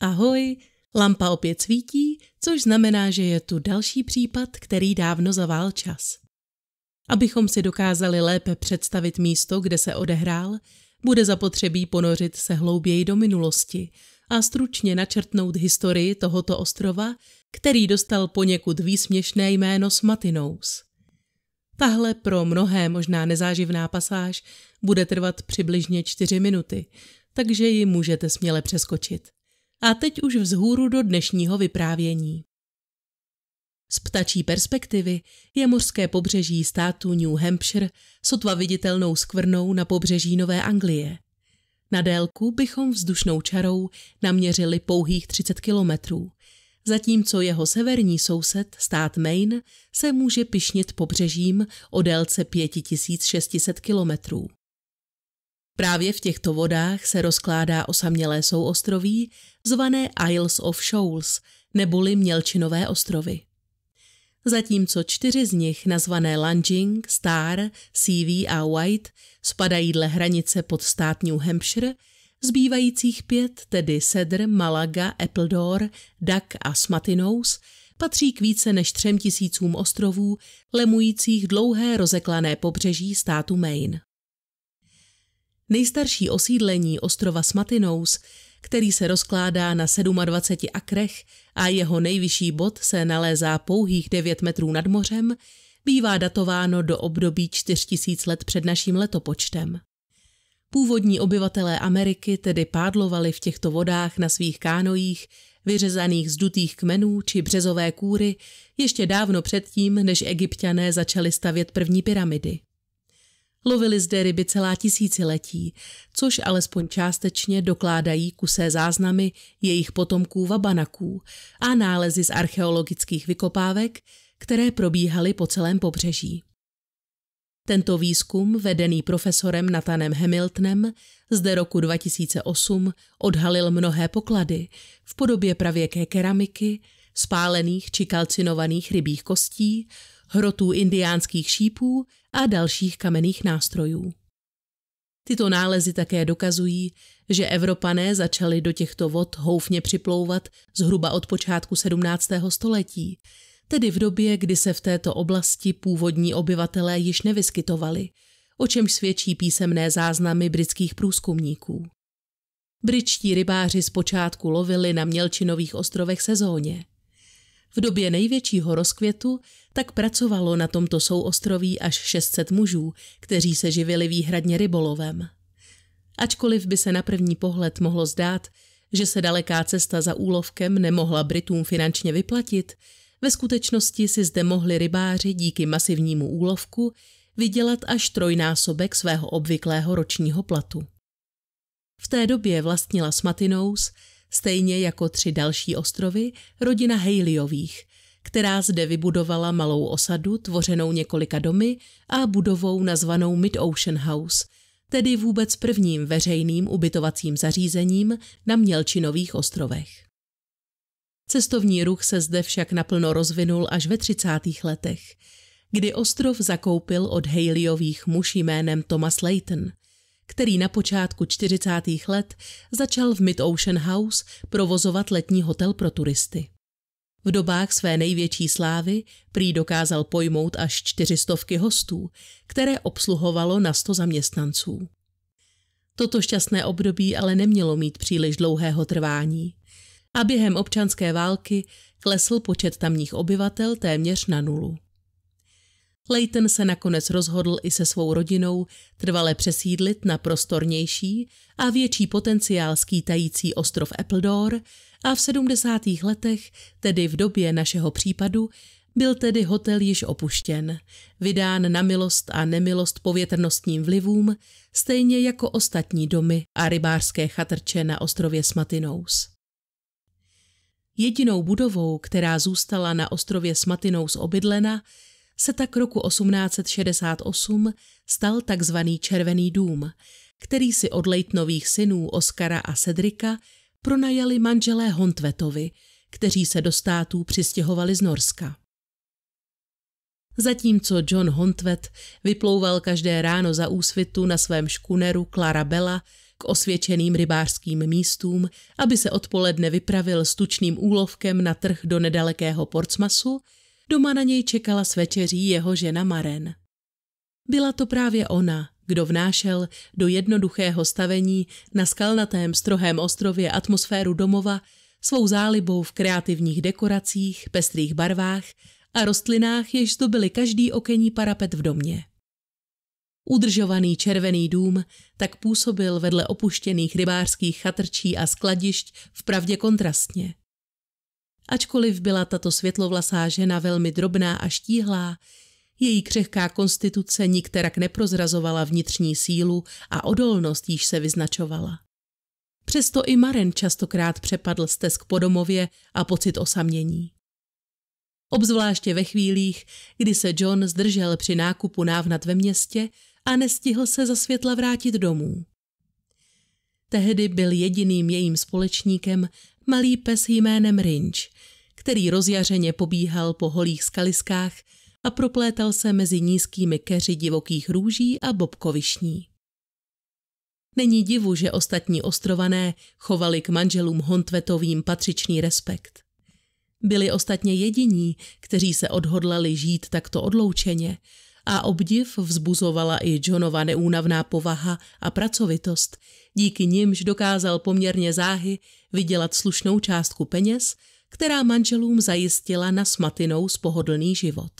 Ahoj, lampa opět svítí, což znamená, že je tu další případ, který dávno zavál čas. Abychom si dokázali lépe představit místo, kde se odehrál, bude zapotřebí ponořit se hlouběji do minulosti a stručně načrtnout historii tohoto ostrova, který dostal poněkud výsměšné jméno Smatinous. Tahle pro mnohé možná nezáživná pasáž bude trvat přibližně čtyři minuty, takže ji můžete směle přeskočit. A teď už vzhůru do dnešního vyprávění. Z ptačí perspektivy je mořské pobřeží státu New Hampshire sotva viditelnou skvrnou na pobřeží Nové Anglie. Na délku bychom vzdušnou čarou naměřili pouhých 30 kilometrů, zatímco jeho severní soused, stát Maine, se může pišnit pobřežím o délce 5600 kilometrů. Právě v těchto vodách se rozkládá osamělé souostroví zvané Isles of Shoals, neboli Mělčinové ostrovy zatímco čtyři z nich, nazvané Lunging, Star, CV a White, spadají dle hranice pod stát New Hampshire, zbývajících pět, tedy Sedr, Malaga, Appledore, Duck a Smatinous, patří k více než třem tisícům ostrovů, lemujících dlouhé rozeklané pobřeží státu Maine. Nejstarší osídlení ostrova Smatinous který se rozkládá na 27 akrech a jeho nejvyšší bod se nalézá pouhých 9 metrů nad mořem, bývá datováno do období 4000 let před naším letopočtem. Původní obyvatelé Ameriky tedy pádlovali v těchto vodách na svých kánojích, vyřezaných z dutých kmenů či březové kůry, ještě dávno předtím, než egyptiané začali stavět první pyramidy. Lovili zde ryby celá tisíciletí, což alespoň částečně dokládají kusé záznamy jejich potomků vabanaků a nálezy z archeologických vykopávek, které probíhaly po celém pobřeží. Tento výzkum, vedený profesorem Natanem Hamiltonem zde roku 2008 odhalil mnohé poklady v podobě pravěké keramiky, spálených či kalcinovaných rybích kostí, hrotů indiánských šípů a dalších kamenných nástrojů. Tyto nálezy také dokazují, že Evropané začali do těchto vod houfně připlouvat zhruba od počátku 17. století, tedy v době, kdy se v této oblasti původní obyvatelé již nevyskytovali, o čemž svědčí písemné záznamy britských průzkumníků. Britští rybáři zpočátku lovili na Mělčinových ostrovech sezóně. V době největšího rozkvětu tak pracovalo na tomto souostroví až 600 mužů, kteří se živili výhradně rybolovem. Ačkoliv by se na první pohled mohlo zdát, že se daleká cesta za úlovkem nemohla Britům finančně vyplatit, ve skutečnosti si zde mohli rybáři díky masivnímu úlovku vydělat až trojnásobek svého obvyklého ročního platu. V té době vlastnila Smatinous, stejně jako tři další ostrovy, rodina Haleyových, která zde vybudovala malou osadu tvořenou několika domy a budovou nazvanou Mid Ocean House, tedy vůbec prvním veřejným ubytovacím zařízením na Mělčinových ostrovech. Cestovní ruch se zde však naplno rozvinul až ve 30. letech, kdy ostrov zakoupil od Haleyových muž jménem Thomas Layton, který na počátku 40. let začal v Mid Ocean House provozovat letní hotel pro turisty. V dobách své největší slávy prý dokázal pojmout až čtyřistovky hostů, které obsluhovalo na sto zaměstnanců. Toto šťastné období ale nemělo mít příliš dlouhého trvání a během občanské války klesl počet tamních obyvatel téměř na nulu. Clayton se nakonec rozhodl i se svou rodinou trvale přesídlit na prostornější a větší potenciál skýtající ostrov Appledore a v 70. letech, tedy v době našeho případu, byl tedy hotel již opuštěn, vydán na milost a nemilost povětrnostním vlivům, stejně jako ostatní domy a rybářské chatrče na ostrově Smatinous. Jedinou budovou, která zůstala na ostrově Smatinous obydlena, se tak roku 1868 stal takzvaný Červený dům, který si od Leitnových synů Oskara a Sedrika pronajali manželé Hontvetovi, kteří se do států přistěhovali z Norska. Zatímco John Hontvet vyplouval každé ráno za úsvitu na svém škuneru Clara Bella k osvědčeným rybářským místům, aby se odpoledne vypravil s tučným úlovkem na trh do nedalekého Portsmasu, Doma na něj čekala s večeří jeho žena Maren. Byla to právě ona, kdo vnášel do jednoduchého stavení na skalnatém strohém ostrově atmosféru domova svou zálibou v kreativních dekoracích, pestrých barvách a rostlinách, jež zdobily každý okenní parapet v domě. Udržovaný červený dům tak působil vedle opuštěných rybářských chatrčí a skladišť v pravdě kontrastně. Ačkoliv byla tato světlovlasá žena velmi drobná a štíhlá, její křehká konstituce nikterak neprozrazovala vnitřní sílu a odolnost již se vyznačovala. Přesto i Maren častokrát přepadl stesk po domově a pocit osamění. Obzvláště ve chvílích, kdy se John zdržel při nákupu návnat ve městě a nestihl se za světla vrátit domů. Tehdy byl jediným jejím společníkem malý pes jménem Rinč, který rozjařeně pobíhal po holých skaliskách a proplétal se mezi nízkými keři divokých růží a bobkovišní. Není divu, že ostatní ostrované chovali k manželům Hontvetovým patřičný respekt. Byli ostatně jediní, kteří se odhodlali žít takto odloučeně a obdiv vzbuzovala i Johnova neúnavná povaha a pracovitost, díky nimž dokázal poměrně záhy vydělat slušnou částku peněz – která manželům zajistila na smatinou spohodlný život.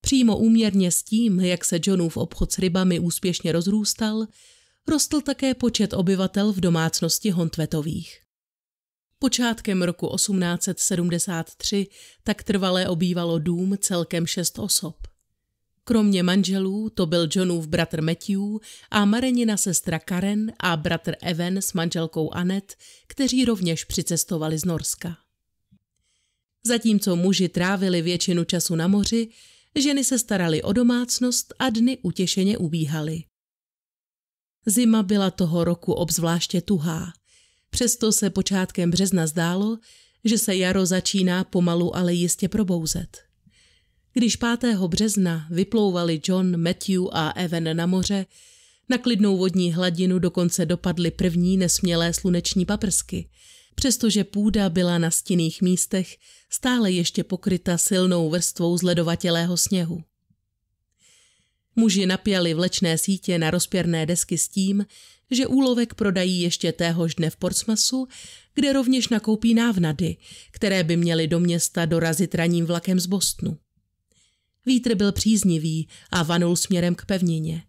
Přímo úměrně s tím, jak se Johnův obchod s rybami úspěšně rozrůstal, rostl také počet obyvatel v domácnosti Hontvetových. Počátkem roku 1873 tak trvalé obývalo dům celkem šest osob. Kromě manželů to byl Johnův bratr Matthew a Marenina sestra Karen a bratr Evan s manželkou Anet, kteří rovněž přicestovali z Norska. Zatímco muži trávili většinu času na moři, ženy se staraly o domácnost a dny utěšeně ubíhaly. Zima byla toho roku obzvláště tuhá. Přesto se počátkem března zdálo, že se jaro začíná pomalu, ale jistě probouzet. Když 5. března vyplouvali John, Matthew a Evan na moře, na klidnou vodní hladinu dokonce dopadly první nesmělé sluneční paprsky, přestože půda byla na stinných místech stále ještě pokryta silnou vrstvou zledovatělého sněhu. Muži napěli vlečné sítě na rozpěrné desky s tím, že úlovek prodají ještě téhož dne v Portsmasu, kde rovněž nakoupí návnady, které by měly do města dorazit raním vlakem z Bostonu. Vítr byl příznivý a vanul směrem k pevnině.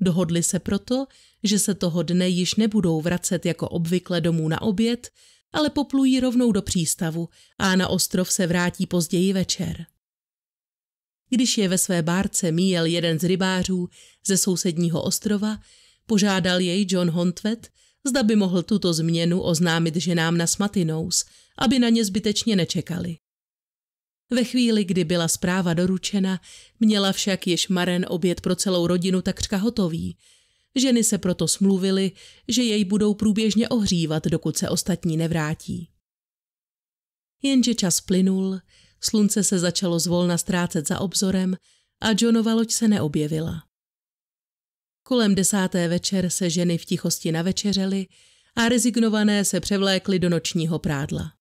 Dohodli se proto, že se toho dne již nebudou vracet jako obvykle domů na oběd, ale poplují rovnou do přístavu a na ostrov se vrátí později večer. Když je ve své bárce míjel jeden z rybářů ze sousedního ostrova, požádal jej John Hontvet, zda by mohl tuto změnu oznámit ženám na Smatinous, aby na ně zbytečně nečekali. Ve chvíli, kdy byla zpráva doručena, měla však již Maren oběd pro celou rodinu takřka hotový. Ženy se proto smluvily, že jej budou průběžně ohřívat, dokud se ostatní nevrátí. Jenže čas plynul, slunce se začalo zvolna ztrácet za obzorem a Johnova loď se neobjevila. Kolem desáté večer se ženy v tichosti navečeřely a rezignované se převlékly do nočního prádla.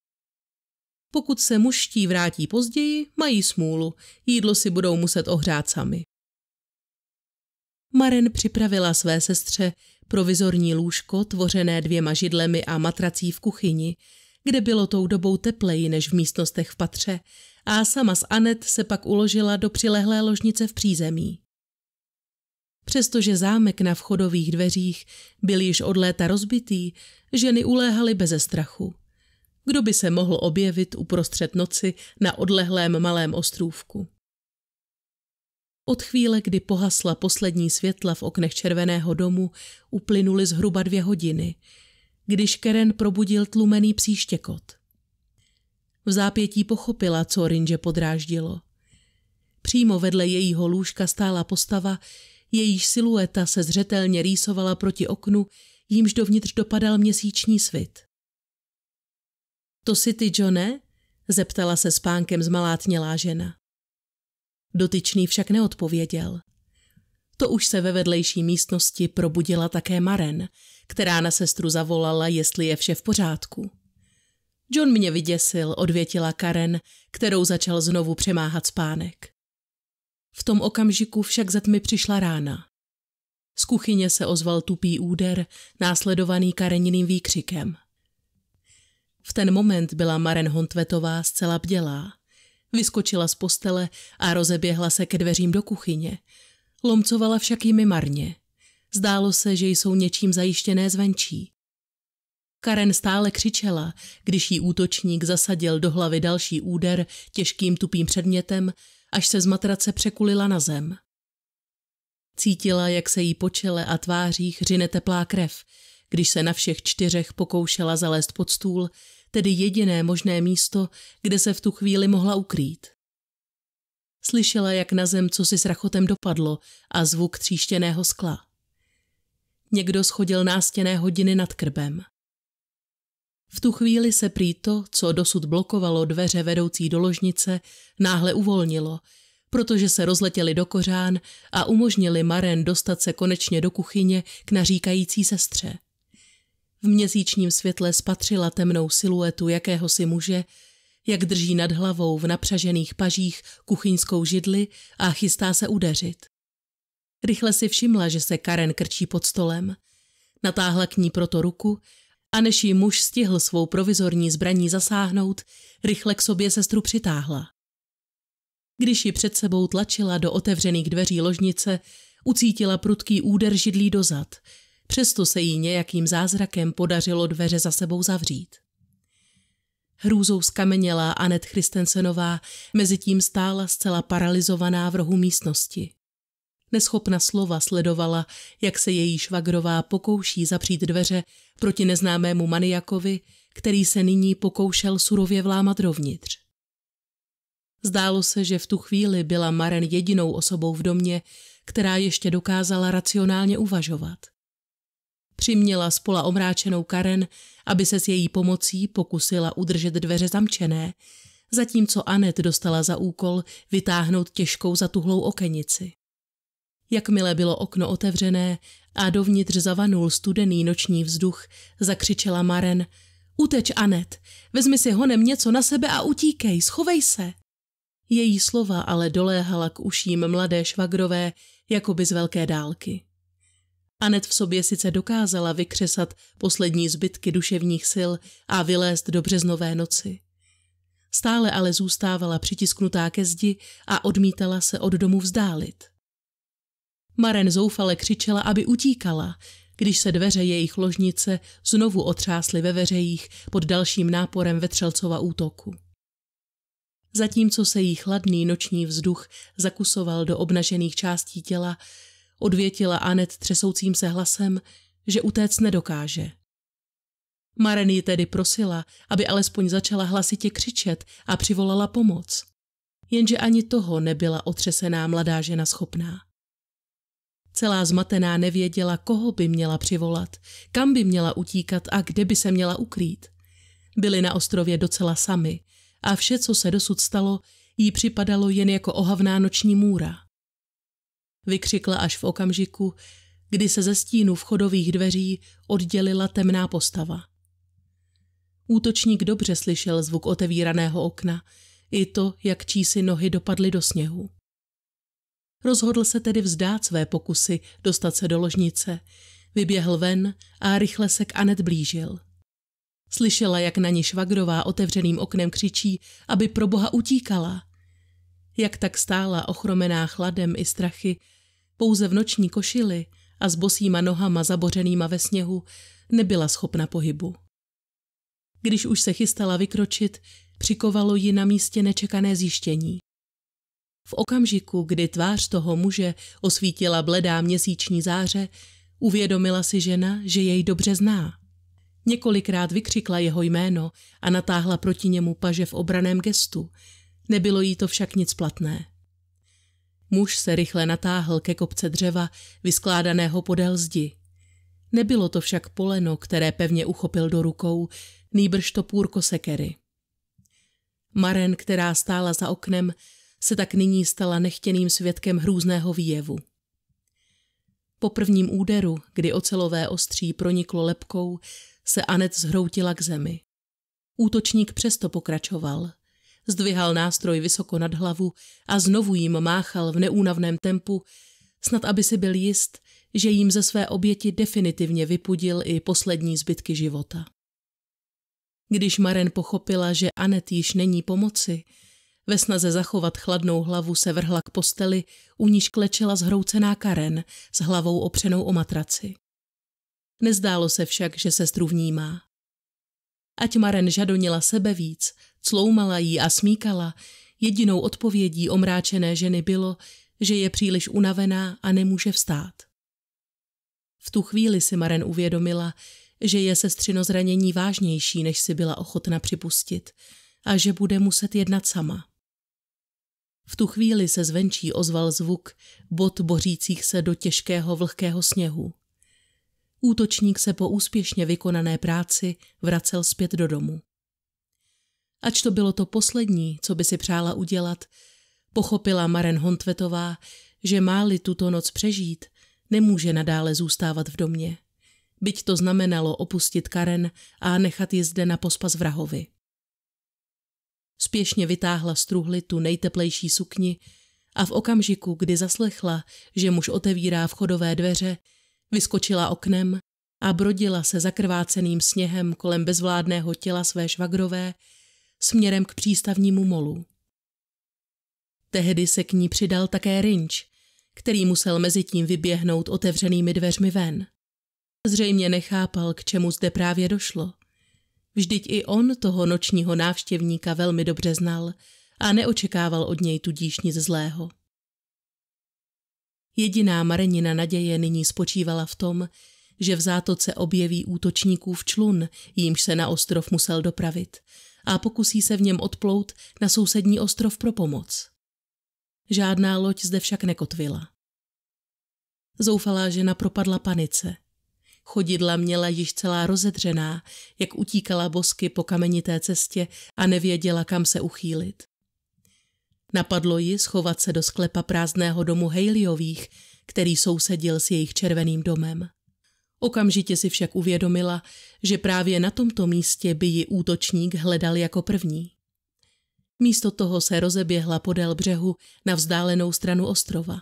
Pokud se muští vrátí později, mají smůlu, jídlo si budou muset ohřát sami. Maren připravila své sestře provizorní lůžko tvořené dvěma židlemi a matrací v kuchyni, kde bylo tou dobou tepleji než v místnostech v patře a sama s Anet se pak uložila do přilehlé ložnice v přízemí. Přestože zámek na vchodových dveřích byl již od léta rozbitý, ženy uléhaly beze strachu – kdo by se mohl objevit uprostřed noci na odlehlém malém ostrůvku? Od chvíle, kdy pohasla poslední světla v oknech červeného domu, uplynuly zhruba dvě hodiny, když Keren probudil tlumený příštěkot. V zápětí pochopila, co Rinže podráždilo. Přímo vedle jejího lůžka stála postava, jejíž silueta se zřetelně rýsovala proti oknu, jímž dovnitř dopadal měsíční svit. To si ty, Johne? zeptala se spánkem zmalátnělá žena. Dotyčný však neodpověděl. To už se ve vedlejší místnosti probudila také Maren, která na sestru zavolala, jestli je vše v pořádku. John mě vyděsil, odvětila Karen, kterou začal znovu přemáhat spánek. V tom okamžiku však za tmy přišla rána. Z kuchyně se ozval tupý úder, následovaný Kareniným výkřikem – v ten moment byla Maren Hontvetová zcela bdělá. Vyskočila z postele a rozeběhla se ke dveřím do kuchyně. Lomcovala však jimi marně. Zdálo se, že jsou něčím zajištěné zvenčí. Karen stále křičela, když jí útočník zasadil do hlavy další úder těžkým tupým předmětem, až se z matrace překulila na zem. Cítila, jak se jí po čele a tvářích řine teplá krev, když se na všech čtyřech pokoušela zalézt pod stůl tedy jediné možné místo, kde se v tu chvíli mohla ukrýt. Slyšela, jak na zem co si s rachotem dopadlo a zvuk tříštěného skla. Někdo schodil nástěné hodiny nad krbem. V tu chvíli se prý to, co dosud blokovalo dveře vedoucí do ložnice, náhle uvolnilo, protože se rozletěli do kořán a umožnili Maren dostat se konečně do kuchyně k naříkající sestře. V měsíčním světle spatřila temnou siluetu jakéhosi muže, jak drží nad hlavou v napřažených pažích kuchyňskou židli a chystá se udeřit. Rychle si všimla, že se Karen krčí pod stolem. Natáhla k ní proto ruku a než ji muž stihl svou provizorní zbraní zasáhnout, rychle k sobě sestru přitáhla. Když ji před sebou tlačila do otevřených dveří ložnice, ucítila prudký úder židlí dozad – Přesto se jí nějakým zázrakem podařilo dveře za sebou zavřít. Hrůzou skamenělá Anet Christensenová tím stála zcela paralizovaná v rohu místnosti. Neschopna slova sledovala, jak se její švagrová pokouší zapřít dveře proti neznámému maniakovi, který se nyní pokoušel surově vlámat dovnitř. Zdálo se, že v tu chvíli byla Maren jedinou osobou v domě, která ještě dokázala racionálně uvažovat přiměla spola omráčenou Karen, aby se s její pomocí pokusila udržet dveře zamčené, zatímco Anet dostala za úkol vytáhnout těžkou zatuhlou okenici. Jakmile bylo okno otevřené a dovnitř zavanul studený noční vzduch, zakřičela Maren Uteč, Anet, vezmi si honem něco na sebe a utíkej, schovej se. Její slova ale doléhala k uším mladé švagrové, jako by z velké dálky. Anet v sobě sice dokázala vykřesat poslední zbytky duševních sil a vylézt do březnové noci. Stále ale zůstávala přitisknutá ke zdi a odmítala se od domu vzdálit. Maren zoufale křičela, aby utíkala, když se dveře jejich ložnice znovu otřásly ve veřejích pod dalším náporem vetřelcova útoku. Zatímco se jí chladný noční vzduch zakusoval do obnažených částí těla, odvětila Anet třesoucím se hlasem, že utéct nedokáže. Maren ji tedy prosila, aby alespoň začala hlasitě křičet a přivolala pomoc. Jenže ani toho nebyla otřesená mladá žena schopná. Celá zmatená nevěděla, koho by měla přivolat, kam by měla utíkat a kde by se měla ukrýt. Byli na ostrově docela sami a vše, co se dosud stalo, jí připadalo jen jako ohavná noční můra vykřikla až v okamžiku, kdy se ze stínu vchodových dveří oddělila temná postava. Útočník dobře slyšel zvuk otevíraného okna i to, jak čísi nohy dopadly do sněhu. Rozhodl se tedy vzdát své pokusy dostat se do ložnice, vyběhl ven a rychle se k Anet blížil. Slyšela, jak na ní švagrová otevřeným oknem křičí, aby pro boha utíkala. Jak tak stála ochromená chladem i strachy, pouze v noční košili a s bosýma nohama zabořenýma ve sněhu nebyla schopna pohybu. Když už se chystala vykročit, přikovalo ji na místě nečekané zjištění. V okamžiku, kdy tvář toho muže osvítila bledá měsíční záře, uvědomila si žena, že jej dobře zná. Několikrát vykřikla jeho jméno a natáhla proti němu paže v obraném gestu. Nebylo jí to však nic platné. Muž se rychle natáhl ke kopce dřeva, vyskládaného podél zdi. Nebylo to však poleno, které pevně uchopil do rukou, nýbrž to půrko sekery. Maren, která stála za oknem, se tak nyní stala nechtěným svědkem hrůzného výjevu. Po prvním úderu, kdy ocelové ostří proniklo lepkou, se Anet zhroutila k zemi. Útočník přesto pokračoval. Zdvihal nástroj vysoko nad hlavu a znovu jim máchal v neúnavném tempu, snad aby si byl jist, že jim ze své oběti definitivně vypudil i poslední zbytky života. Když Maren pochopila, že Anet již není pomoci, ve snaze zachovat chladnou hlavu se vrhla k posteli, u níž klečela zhroucená Karen s hlavou opřenou o matraci. Nezdálo se však, že sestru má ať Maren žadonila sebe víc, cloumala jí a smíkala, jedinou odpovědí omráčené ženy bylo, že je příliš unavená a nemůže vstát. V tu chvíli si Maren uvědomila, že je sestřino zranění vážnější, než si byla ochotna připustit a že bude muset jednat sama. V tu chvíli se zvenčí ozval zvuk bot bořících se do těžkého vlhkého sněhu. Útočník se po úspěšně vykonané práci vracel zpět do domu. Ač to bylo to poslední, co by si přála udělat, pochopila Maren Hontvetová, že máli tuto noc přežít, nemůže nadále zůstávat v domě. Byť to znamenalo opustit Karen a nechat ji zde na pospas vrahovi. Spěšně vytáhla z truhly tu nejteplejší sukni a v okamžiku, kdy zaslechla, že muž otevírá vchodové dveře, Vyskočila oknem a brodila se zakrváceným sněhem kolem bezvládného těla své švagrové směrem k přístavnímu molu. Tehdy se k ní přidal také Rinč, který musel mezi tím vyběhnout otevřenými dveřmi ven. Zřejmě nechápal, k čemu zde právě došlo. Vždyť i on toho nočního návštěvníka velmi dobře znal a neočekával od něj tudíž nic zlého. Jediná marenina naděje nyní spočívala v tom, že v zátoce objeví v člun, jímž se na ostrov musel dopravit, a pokusí se v něm odplout na sousední ostrov pro pomoc. Žádná loď zde však nekotvila. Zoufalá žena propadla panice. Chodidla měla již celá rozedřená, jak utíkala bosky po kamenité cestě a nevěděla, kam se uchýlit. Napadlo ji schovat se do sklepa prázdného domu Haleyových, který sousedil s jejich červeným domem. Okamžitě si však uvědomila, že právě na tomto místě by ji útočník hledal jako první. Místo toho se rozeběhla podél břehu na vzdálenou stranu ostrova.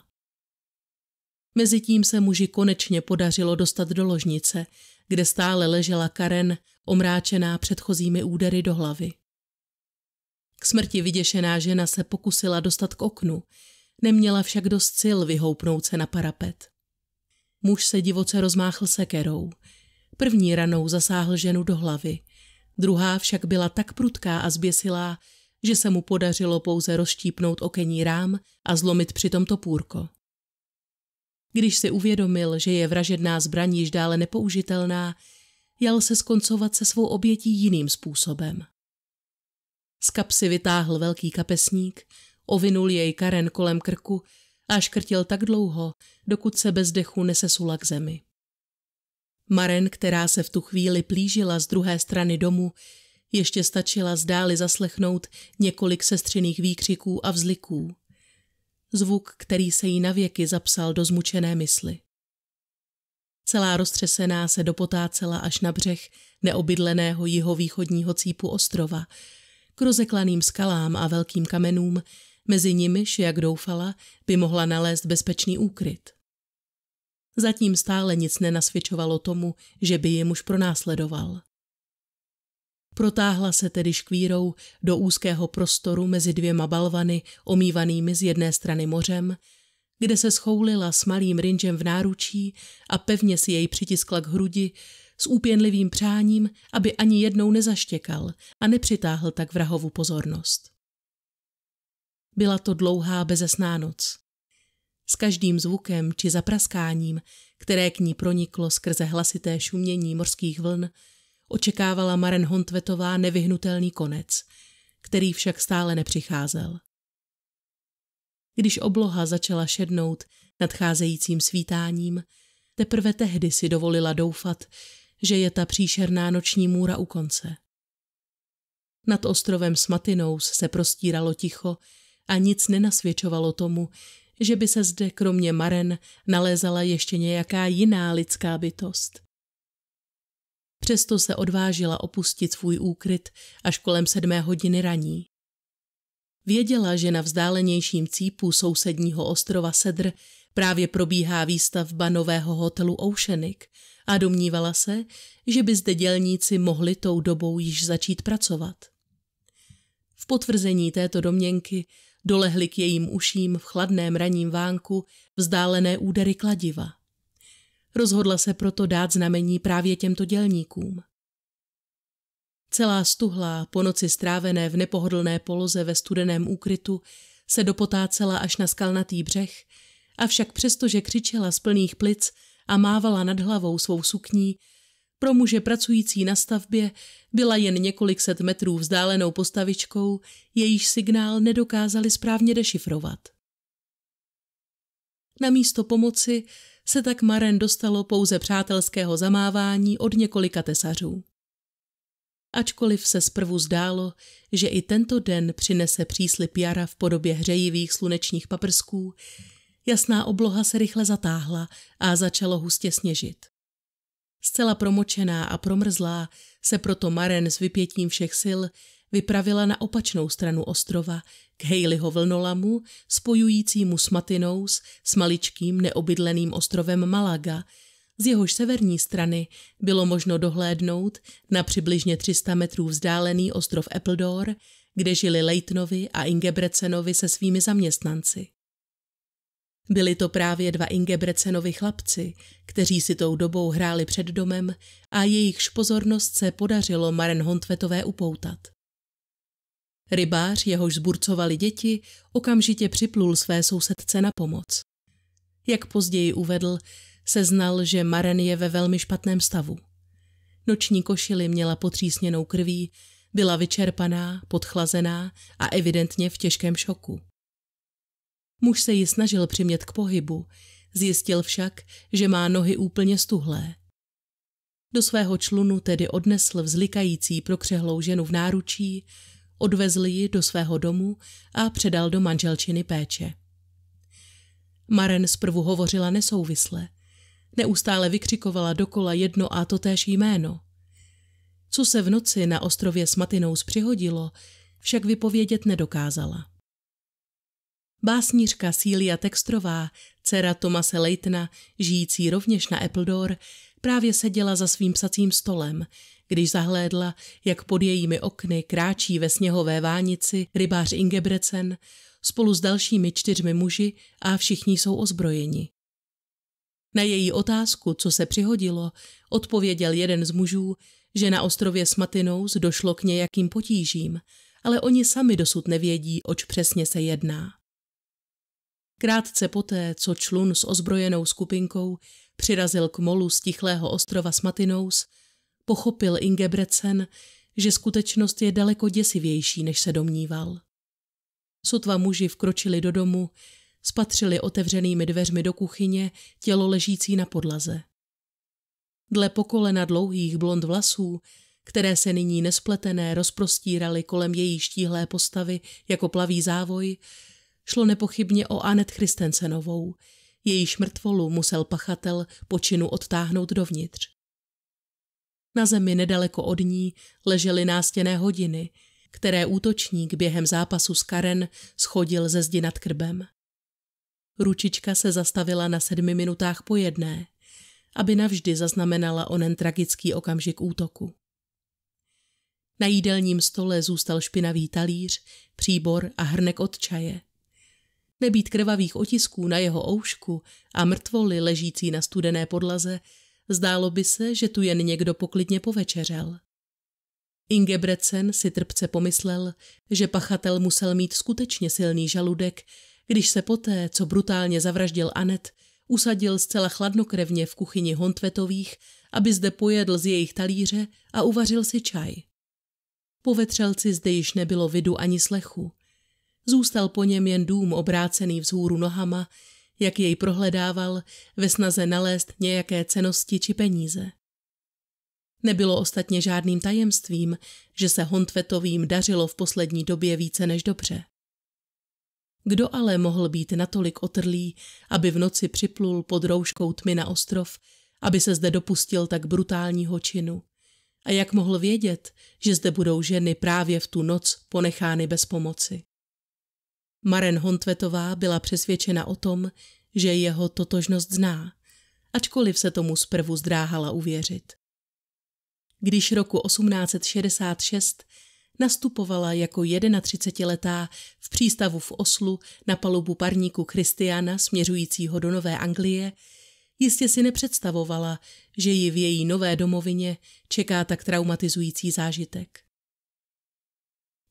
Mezitím se muži konečně podařilo dostat do ložnice, kde stále ležela Karen, omráčená předchozími údery do hlavy. K smrti vyděšená žena se pokusila dostat k oknu, neměla však dost sil vyhoupnout se na parapet. Muž se divoce rozmáchl sekerou. První ranou zasáhl ženu do hlavy, druhá však byla tak prudká a zběsilá, že se mu podařilo pouze rozštípnout okenní rám a zlomit tomto půrko. Když si uvědomil, že je vražedná zbraň již dále nepoužitelná, jel se skoncovat se svou obětí jiným způsobem. Z kapsy vytáhl velký kapesník, ovinul jej Karen kolem krku a škrtil tak dlouho, dokud se bez dechu nesesula k zemi. Maren, která se v tu chvíli plížila z druhé strany domu, ještě stačila zdáli zaslechnout několik sestřiných výkřiků a vzliků. Zvuk, který se jí navěky zapsal do zmučené mysli. Celá roztřesená se dopotácela až na břeh neobydleného jihovýchodního cípu ostrova, k rozeklaným skalám a velkým kamenům, mezi nimiž, jak doufala, by mohla nalézt bezpečný úkryt. Zatím stále nic nenasvědčovalo tomu, že by je muž pronásledoval. Protáhla se tedy škvírou do úzkého prostoru mezi dvěma balvany, omývanými z jedné strany mořem, kde se schoulila s malým rinžem v náručí a pevně si jej přitiskla k hrudi, s úpěnlivým přáním, aby ani jednou nezaštěkal a nepřitáhl tak vrahovu pozornost. Byla to dlouhá bezesná noc. S každým zvukem či zapraskáním, které k ní proniklo skrze hlasité šumění morských vln, očekávala Maren Hontvetová nevyhnutelný konec, který však stále nepřicházel. Když obloha začala šednout nadcházejícím svítáním, teprve tehdy si dovolila doufat, že je ta příšerná noční můra u konce. Nad ostrovem Smatinous se prostíralo ticho a nic nenasvědčovalo tomu, že by se zde kromě Maren nalézala ještě nějaká jiná lidská bytost. Přesto se odvážila opustit svůj úkryt až kolem sedmé hodiny raní. Věděla, že na vzdálenějším cípu sousedního ostrova Sedr právě probíhá výstavba nového hotelu Oceanic – a domnívala se, že by zde dělníci mohli tou dobou již začít pracovat. V potvrzení této domněnky dolehly k jejím uším v chladném raním vánku vzdálené údery kladiva. Rozhodla se proto dát znamení právě těmto dělníkům. Celá stuhlá, po noci strávené v nepohodlné poloze ve studeném úkrytu, se dopotácela až na skalnatý břeh, avšak přestože křičela z plných plic, a mávala nad hlavou svou sukní. Pro muže pracující na stavbě byla jen několik set metrů vzdálenou postavičkou, jejíž signál nedokázali správně dešifrovat. Na místo pomoci se tak Maren dostalo pouze přátelského zamávání od několika tesařů. Ačkoliv se zprvu zdálo, že i tento den přinese příslip jara v podobě hřejivých slunečních paprsků, Jasná obloha se rychle zatáhla a začalo hustě sněžit. Zcela promočená a promrzlá se proto Maren s vypětím všech sil vypravila na opačnou stranu ostrova k Hejliho vlnolamu, spojujícímu s Matinous s maličkým neobydleným ostrovem Malaga, z jehož severní strany bylo možno dohlédnout na přibližně 300 metrů vzdálený ostrov Epldor, kde žili Leitnovi a Ingebrecenovi se svými zaměstnanci. Byli to právě dva Ingebrecenovi chlapci, kteří si tou dobou hráli před domem a jejichž pozornost se podařilo Maren Hontvetové upoutat. Rybář, jehož zburcovali děti, okamžitě připlul své sousedce na pomoc. Jak později uvedl, seznal, že Maren je ve velmi špatném stavu. Noční košily měla potřísněnou krví, byla vyčerpaná, podchlazená a evidentně v těžkém šoku. Muž se ji snažil přimět k pohybu, zjistil však, že má nohy úplně stuhlé. Do svého člunu tedy odnesl vzlikající prokřehlou ženu v náručí, odvezl ji do svého domu a předal do manželčiny péče. Maren zprvu hovořila nesouvisle. Neustále vykřikovala dokola jedno a totéž jméno. Co se v noci na ostrově s Matinou přihodilo, však vypovědět nedokázala. Básnířka Sília Textrová, dcera Tomase Leitna, žijící rovněž na Appledore, právě seděla za svým psacím stolem, když zahlédla, jak pod jejími okny kráčí ve sněhové vánici rybář Ingebrecen spolu s dalšími čtyřmi muži a všichni jsou ozbrojeni. Na její otázku, co se přihodilo, odpověděl jeden z mužů, že na ostrově Smatinous došlo k nějakým potížím, ale oni sami dosud nevědí, oč přesně se jedná. Krátce poté, co člun s ozbrojenou skupinkou přirazil k molu z tichlého ostrova Smatinous, pochopil Ingebrecen, že skutečnost je daleko děsivější, než se domníval. Sotva muži vkročili do domu, spatřili otevřenými dveřmi do kuchyně tělo ležící na podlaze. Dle pokolena dlouhých blond vlasů, které se nyní nespletené rozprostíraly kolem její štíhlé postavy jako plavý závoj, Šlo nepochybně o Anet Christensenovou. Jejíž mrtvolu musel pachatel počinu odtáhnout dovnitř. Na zemi nedaleko od ní ležely nástěné hodiny, které útočník během zápasu s Karen schodil ze zdi nad krbem. Ručička se zastavila na sedmi minutách po jedné, aby navždy zaznamenala onen tragický okamžik útoku. Na jídelním stole zůstal špinavý talíř, příbor a hrnek od čaje, nebýt krvavých otisků na jeho oušku a mrtvoly ležící na studené podlaze, zdálo by se, že tu jen někdo poklidně povečeřel. Ingebrecen si trpce pomyslel, že pachatel musel mít skutečně silný žaludek, když se poté, co brutálně zavraždil Anet, usadil zcela chladnokrevně v kuchyni Hontvetových, aby zde pojedl z jejich talíře a uvařil si čaj. Po vetřelci zde již nebylo vidu ani slechu. Zůstal po něm jen dům obrácený vzhůru nohama, jak jej prohledával ve snaze nalézt nějaké cenosti či peníze. Nebylo ostatně žádným tajemstvím, že se Hontvetovým dařilo v poslední době více než dobře. Kdo ale mohl být natolik otrlý, aby v noci připlul pod rouškou tmy na ostrov, aby se zde dopustil tak brutálního činu? A jak mohl vědět, že zde budou ženy právě v tu noc ponechány bez pomoci? Maren Hontvetová byla přesvědčena o tom, že jeho totožnost zná, ačkoliv se tomu zprvu zdráhala uvěřit. Když roku 1866 nastupovala jako 31-letá v přístavu v Oslu na palubu parníku Christiana směřujícího do Nové Anglie, jistě si nepředstavovala, že ji v její nové domovině čeká tak traumatizující zážitek.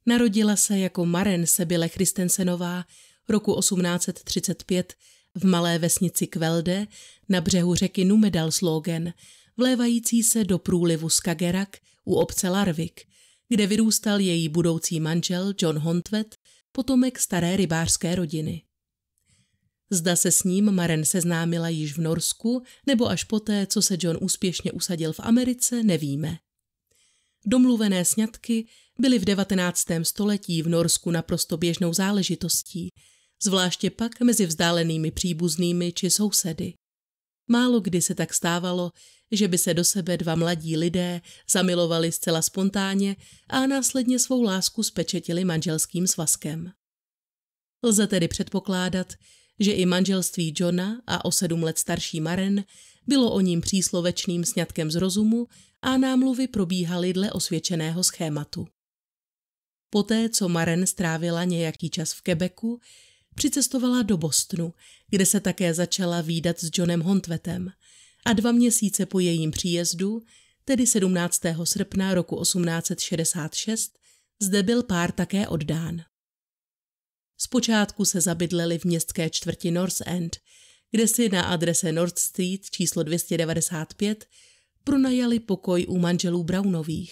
Narodila se jako Maren Sebile Christensenová roku 1835 v malé vesnici Kvelde na břehu řeky Numedalslogen, vlévající se do průlivu Skagerak u obce Larvik, kde vyrůstal její budoucí manžel John Hontvet, potomek staré rybářské rodiny. Zda se s ním Maren seznámila již v Norsku nebo až poté, co se John úspěšně usadil v Americe, nevíme. Domluvené sňatky byly v 19. století v Norsku naprosto běžnou záležitostí, zvláště pak mezi vzdálenými příbuznými či sousedy. Málo kdy se tak stávalo, že by se do sebe dva mladí lidé zamilovali zcela spontánně a následně svou lásku spečetili manželským svazkem. Lze tedy předpokládat, že i manželství Johna a o sedm let starší Maren bylo o ním příslovečným sňatkem z rozumu a námluvy probíhaly dle osvědčeného schématu. Poté, co Maren strávila nějaký čas v Quebecu, přicestovala do Bostonu, kde se také začala výdat s Johnem Hontvetem a dva měsíce po jejím příjezdu, tedy 17. srpna roku 1866, zde byl pár také oddán. Zpočátku se zabydleli v městské čtvrti North End, kde si na adrese North Street číslo 295 pronajali pokoj u manželů Brownových,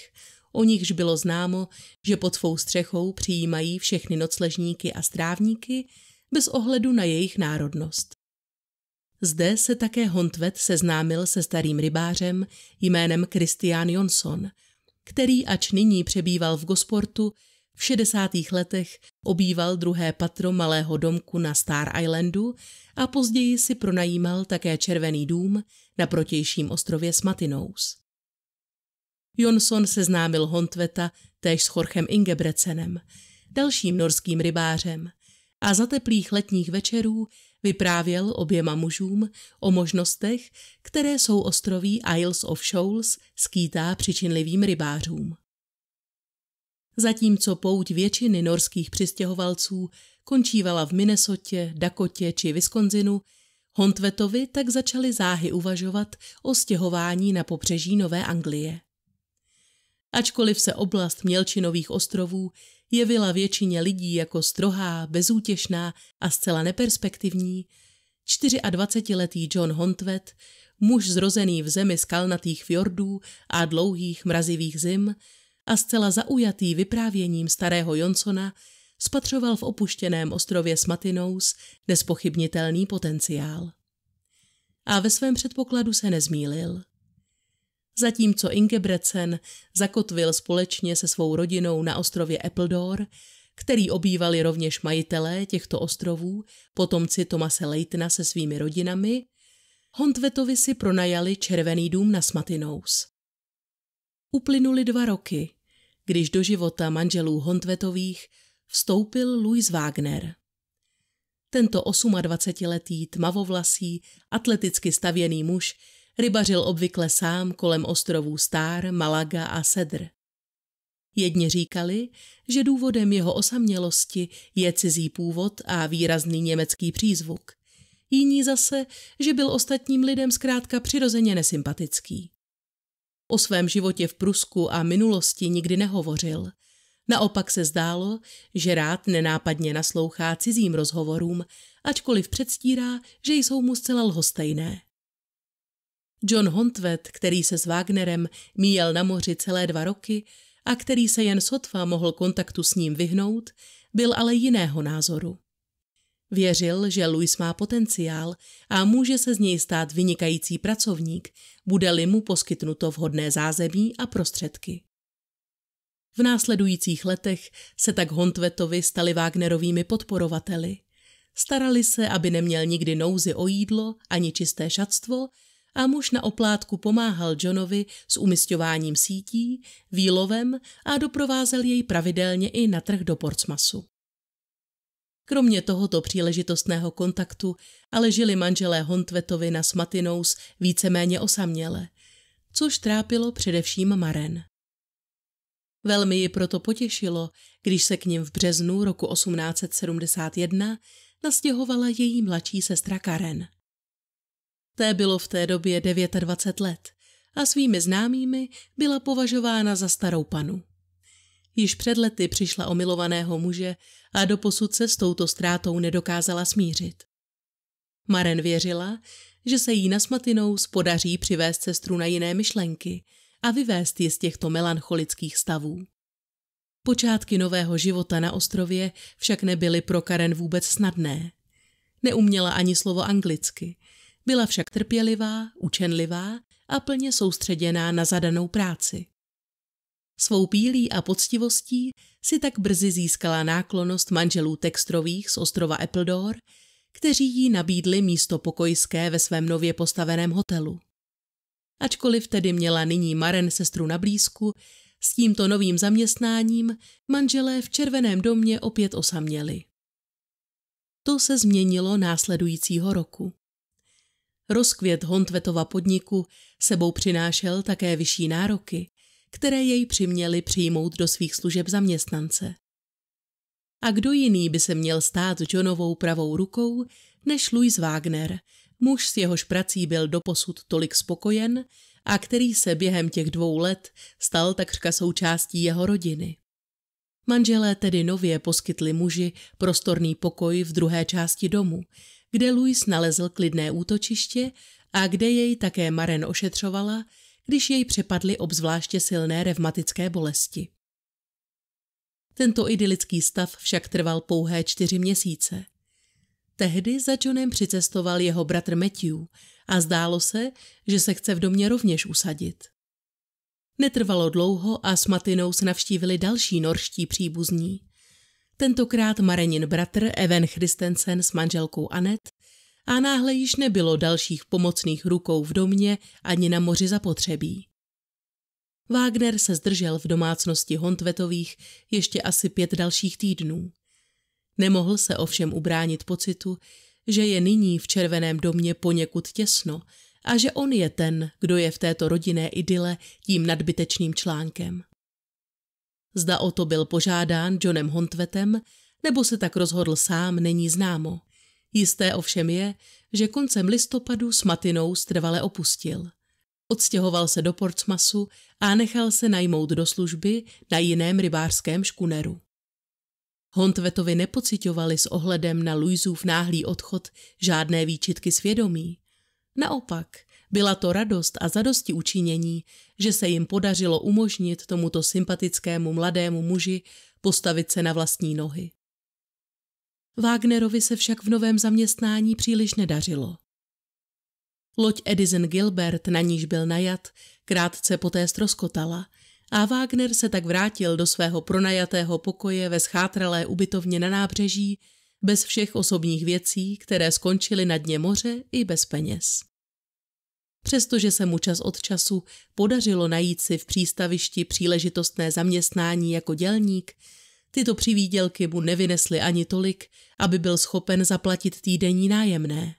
o nichž bylo známo, že pod svou střechou přijímají všechny nocležníky a strávníky bez ohledu na jejich národnost. Zde se také Hontvet seznámil se starým rybářem jménem Christian Jonsson, který ač nyní přebýval v Gosportu, v 60. letech obýval druhé patro malého domku na Star Islandu a později si pronajímal také Červený dům na protějším ostrově Smatinous. Jonsson seznámil Hontveta též s Chorchem Ingebrecenem, dalším norským rybářem, a za teplých letních večerů vyprávěl oběma mužům o možnostech, které jsou ostroví Isles of Shoals skýtá přičinlivým rybářům. Zatímco pouť většiny norských přistěhovalců končívala v Minnesotě, Dakotě či Wisconsinu, Hontvetovi tak začali záhy uvažovat o stěhování na pobřeží Nové Anglie ačkoliv se oblast Mělčinových ostrovů jevila většině lidí jako strohá, bezútěšná a zcela neperspektivní, 24-letý John Hontvet, muž zrozený v zemi skalnatých fjordů a dlouhých mrazivých zim a zcela zaujatý vyprávěním starého Johnsona, spatřoval v opuštěném ostrově Smatinous nespochybnitelný potenciál. A ve svém předpokladu se nezmílil zatímco Ingebrecen zakotvil společně se svou rodinou na ostrově Appledore, který obývali rovněž majitelé těchto ostrovů, potomci Tomase Leitna se svými rodinami, Hontvetovi si pronajali červený dům na Smatinous. Uplynuli dva roky, když do života manželů Hontvetových vstoupil Louis Wagner. Tento 28-letý tmavovlasý, atleticky stavěný muž Rybařil obvykle sám kolem ostrovů Stár, Malaga a Sedr. Jedni říkali, že důvodem jeho osamělosti je cizí původ a výrazný německý přízvuk. Jiní zase, že byl ostatním lidem zkrátka přirozeně nesympatický. O svém životě v Prusku a minulosti nikdy nehovořil. Naopak se zdálo, že rád nenápadně naslouchá cizím rozhovorům, ačkoliv předstírá, že jsou mu zcela lhostejné. John Hontvet, který se s Wagnerem míjel na moři celé dva roky a který se jen sotva mohl kontaktu s ním vyhnout, byl ale jiného názoru. Věřil, že Louis má potenciál a může se z něj stát vynikající pracovník, bude-li mu poskytnuto vhodné zázemí a prostředky. V následujících letech se tak Hontvetovi stali Wagnerovými podporovateli. Starali se, aby neměl nikdy nouzy o jídlo ani čisté šatstvo a muž na oplátku pomáhal Johnovi s umistováním sítí, výlovem a doprovázel jej pravidelně i na trh do Portsmasu. Kromě tohoto příležitostného kontaktu ale žili manželé Hontvetovi na Smatinous víceméně osaměle, což trápilo především Maren. Velmi ji proto potěšilo, když se k ním v březnu roku 1871 nastěhovala její mladší sestra Karen. Té bylo v té době 29 let a svými známými byla považována za starou panu. Již před lety přišla o milovaného muže a posud se s touto ztrátou nedokázala smířit. Maren věřila, že se jí nasmatinou spodaří přivést sestru na jiné myšlenky a vyvést ji z těchto melancholických stavů. Počátky nového života na ostrově však nebyly pro Karen vůbec snadné. Neuměla ani slovo anglicky byla však trpělivá, učenlivá a plně soustředěná na zadanou práci. Svou pílí a poctivostí si tak brzy získala náklonost manželů Textrových z ostrova Appledore, kteří jí nabídli místo pokojské ve svém nově postaveném hotelu. Ačkoliv tedy měla nyní Maren sestru na blízku, s tímto novým zaměstnáním manželé v Červeném domě opět osaměli. To se změnilo následujícího roku. Rozkvět Hontvetova podniku sebou přinášel také vyšší nároky, které jej přiměly přijmout do svých služeb zaměstnance. A kdo jiný by se měl stát Johnovou pravou rukou než Louis Wagner, muž s jehož prací byl doposud tolik spokojen a který se během těch dvou let stal takřka součástí jeho rodiny. Manželé tedy nově poskytli muži prostorný pokoj v druhé části domu, kde Louis nalezl klidné útočiště a kde jej také Maren ošetřovala, když jej přepadly obzvláště silné revmatické bolesti. Tento idylický stav však trval pouhé čtyři měsíce. Tehdy za Johnem přicestoval jeho bratr Matthew a zdálo se, že se chce v domě rovněž usadit. Netrvalo dlouho a s Matinou se navštívili další norští příbuzní – Tentokrát Marenin bratr Evan Christensen s manželkou Anet a náhle již nebylo dalších pomocných rukou v domě ani na moři zapotřebí. Wagner se zdržel v domácnosti Hontvetových ještě asi pět dalších týdnů. Nemohl se ovšem ubránit pocitu, že je nyní v Červeném domě poněkud těsno a že on je ten, kdo je v této rodinné idyle tím nadbytečným článkem. Zda o to byl požádán Johnem Hontvetem, nebo se tak rozhodl sám, není známo. Jisté ovšem je, že koncem listopadu s Matinou strvale opustil. Odstěhoval se do Portsmasu a nechal se najmout do služby na jiném rybářském škuneru. Hontvetovi nepocitovali s ohledem na Luizův náhlý odchod žádné výčitky svědomí. Naopak, byla to radost a zadosti učinění, že se jim podařilo umožnit tomuto sympatickému mladému muži postavit se na vlastní nohy. Wagnerovi se však v novém zaměstnání příliš nedařilo. Loď Edison Gilbert, na níž byl najat, krátce poté stroskotala a Wagner se tak vrátil do svého pronajatého pokoje ve schátralé ubytovně na nábřeží bez všech osobních věcí, které skončily na dně moře i bez peněz. Přestože se mu čas od času podařilo najít si v přístavišti příležitostné zaměstnání jako dělník, tyto přivídělky mu nevynesly ani tolik, aby byl schopen zaplatit týdenní nájemné.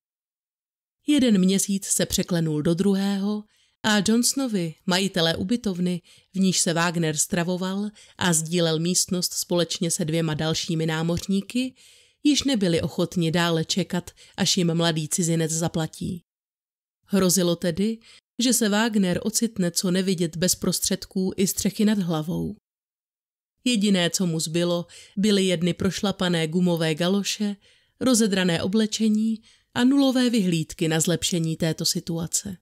Jeden měsíc se překlenul do druhého a Johnsonovi, majitele ubytovny, v níž se Wagner stravoval a sdílel místnost společně se dvěma dalšími námořníky, již nebyli ochotni dále čekat, až jim mladý cizinec zaplatí. Hrozilo tedy, že se Wagner ocitne co nevidět bez prostředků i střechy nad hlavou. Jediné, co mu zbylo, byly jedny prošlapané gumové galoše, rozedrané oblečení a nulové vyhlídky na zlepšení této situace.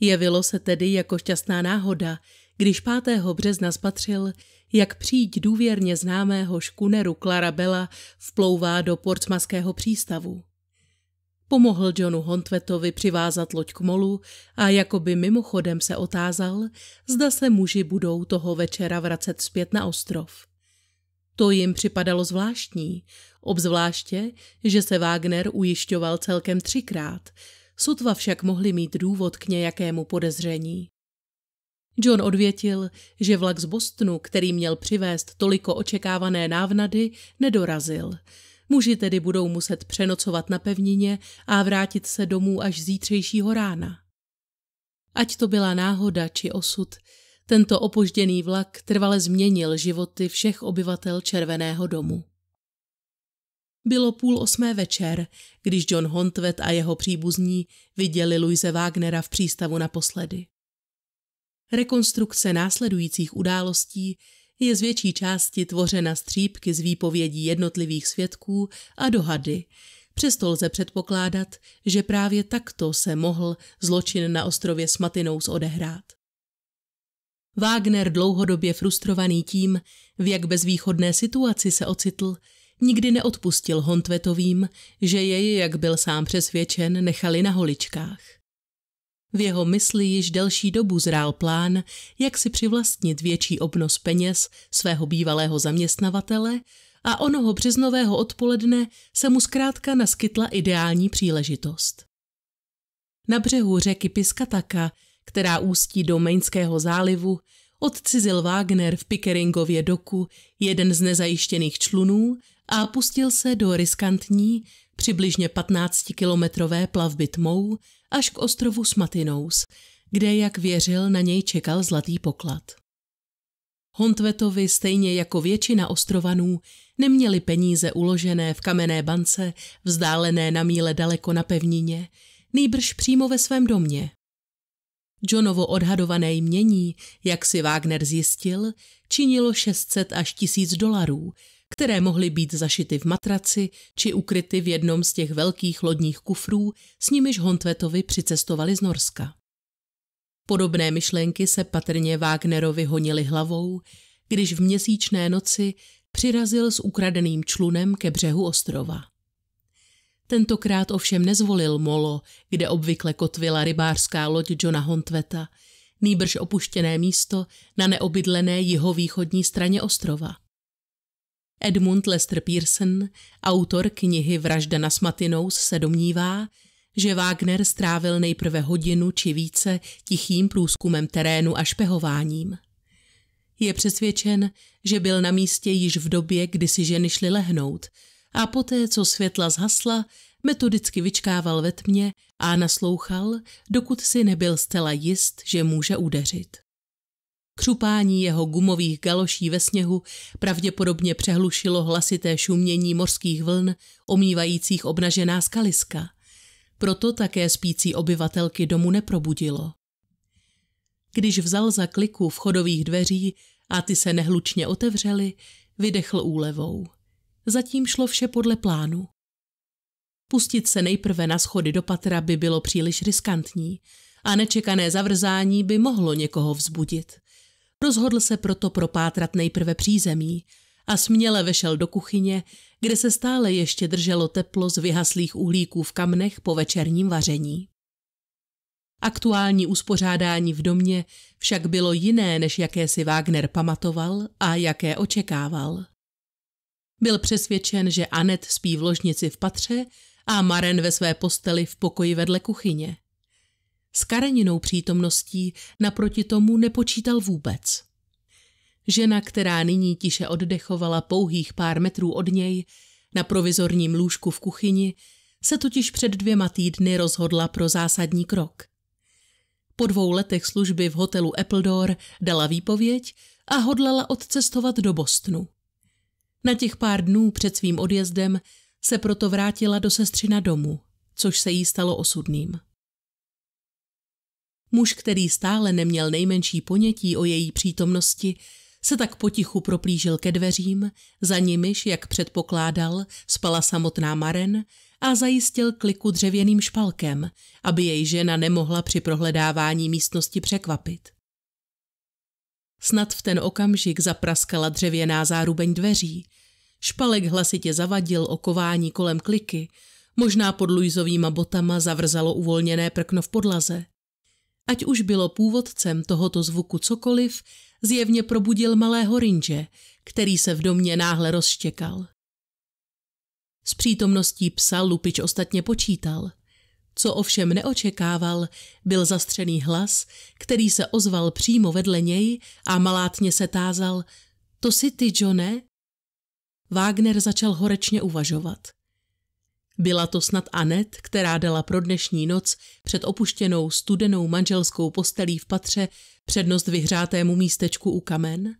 Jevilo se tedy jako šťastná náhoda, když 5. března spatřil, jak příď důvěrně známého škuneru Clarabella vplouvá do portmaského přístavu pomohl Johnu Hontvetovi přivázat loď k molu a jakoby mimochodem se otázal, zda se muži budou toho večera vracet zpět na ostrov. To jim připadalo zvláštní, obzvláště, že se Wagner ujišťoval celkem třikrát, sotva však mohli mít důvod k nějakému podezření. John odvětil, že vlak z Bostonu, který měl přivést toliko očekávané návnady, nedorazil – Muži tedy budou muset přenocovat na pevnině a vrátit se domů až zítřejšího rána. Ať to byla náhoda či osud, tento opožděný vlak trvale změnil životy všech obyvatel Červeného domu. Bylo půl osmé večer, když John Hontvet a jeho příbuzní viděli Luise Wagnera v přístavu naposledy. Rekonstrukce následujících událostí je z větší části tvořena střípky z výpovědí jednotlivých svědků a dohady. Přesto lze předpokládat, že právě takto se mohl zločin na ostrově Smatinous odehrát. Wagner dlouhodobě frustrovaný tím, v jak bezvýchodné situaci se ocitl, nikdy neodpustil Hontvetovým, že jej, jak byl sám přesvědčen, nechali na holičkách. V jeho mysli již delší dobu zrál plán, jak si přivlastnit větší obnos peněz svého bývalého zaměstnavatele a onoho březnového odpoledne se mu zkrátka naskytla ideální příležitost. Na břehu řeky Piskataka, která ústí do Mainského zálivu, odcizil Wagner v Pickeringově doku jeden z nezajištěných člunů a pustil se do riskantní, přibližně 15-kilometrové plavby tmou až k ostrovu Smatinous, kde, jak věřil, na něj čekal zlatý poklad. Hontvetovi, stejně jako většina ostrovanů, neměli peníze uložené v kamenné bance, vzdálené na míle daleko na pevnině, nýbrž přímo ve svém domě. Johnovo odhadované jmění, jak si Wagner zjistil, činilo 600 až 1000 dolarů, které mohly být zašity v matraci či ukryty v jednom z těch velkých lodních kufrů, s nimiž Hontvetovi přicestovali z Norska. Podobné myšlenky se patrně Wagnerovi honily hlavou, když v měsíčné noci přirazil s ukradeným člunem ke břehu ostrova. Tentokrát ovšem nezvolil molo, kde obvykle kotvila rybářská loď Johna Hontveta, nýbrž opuštěné místo na neobydlené jihovýchodní straně ostrova – Edmund Lester Pearson, autor knihy Vražda na Smatinou, se domnívá, že Wagner strávil nejprve hodinu či více tichým průzkumem terénu a špehováním. Je přesvědčen, že byl na místě již v době, kdy si ženy šly lehnout a poté, co světla zhasla, metodicky vyčkával ve tmě a naslouchal, dokud si nebyl zcela jist, že může udeřit. Křupání jeho gumových galoší ve sněhu pravděpodobně přehlušilo hlasité šumění mořských vln omývajících obnažená skaliska. Proto také spící obyvatelky domu neprobudilo. Když vzal za kliku vchodových dveří a ty se nehlučně otevřely, vydechl úlevou. Zatím šlo vše podle plánu. Pustit se nejprve na schody do patra by bylo příliš riskantní a nečekané zavrzání by mohlo někoho vzbudit. Rozhodl se proto propátrat nejprve přízemí a směle vešel do kuchyně, kde se stále ještě drželo teplo z vyhaslých uhlíků v kamnech po večerním vaření. Aktuální uspořádání v domě však bylo jiné, než jaké si Wagner pamatoval a jaké očekával. Byl přesvědčen, že Anet spí v ložnici v patře a Maren ve své posteli v pokoji vedle kuchyně. S Kareninou přítomností naproti tomu nepočítal vůbec. Žena, která nyní tiše oddechovala pouhých pár metrů od něj, na provizorním lůžku v kuchyni, se totiž před dvěma týdny rozhodla pro zásadní krok. Po dvou letech služby v hotelu Appledore dala výpověď a hodlala odcestovat do Bostonu. Na těch pár dnů před svým odjezdem se proto vrátila do sestřina domu, což se jí stalo osudným. Muž, který stále neměl nejmenší ponětí o její přítomnosti, se tak potichu proplížil ke dveřím, za nimiž, jak předpokládal, spala samotná Maren a zajistil kliku dřevěným špalkem, aby jej žena nemohla při prohledávání místnosti překvapit. Snad v ten okamžik zapraskala dřevěná zárubeň dveří. Špalek hlasitě zavadil o kování kolem kliky, možná pod Luizovýma botama zavrzalo uvolněné prkno v podlaze. Ať už bylo původcem tohoto zvuku cokoliv, zjevně probudil malého Rinže, který se v domě náhle rozštěkal. S přítomností psa Lupič ostatně počítal. Co ovšem neočekával, byl zastřený hlas, který se ozval přímo vedle něj a malátně se tázal, to si ty, Johne? Wagner začal horečně uvažovat – byla to snad Anet, která dala pro dnešní noc před opuštěnou studenou manželskou postelí v patře přednost vyhřátému místečku u kamen?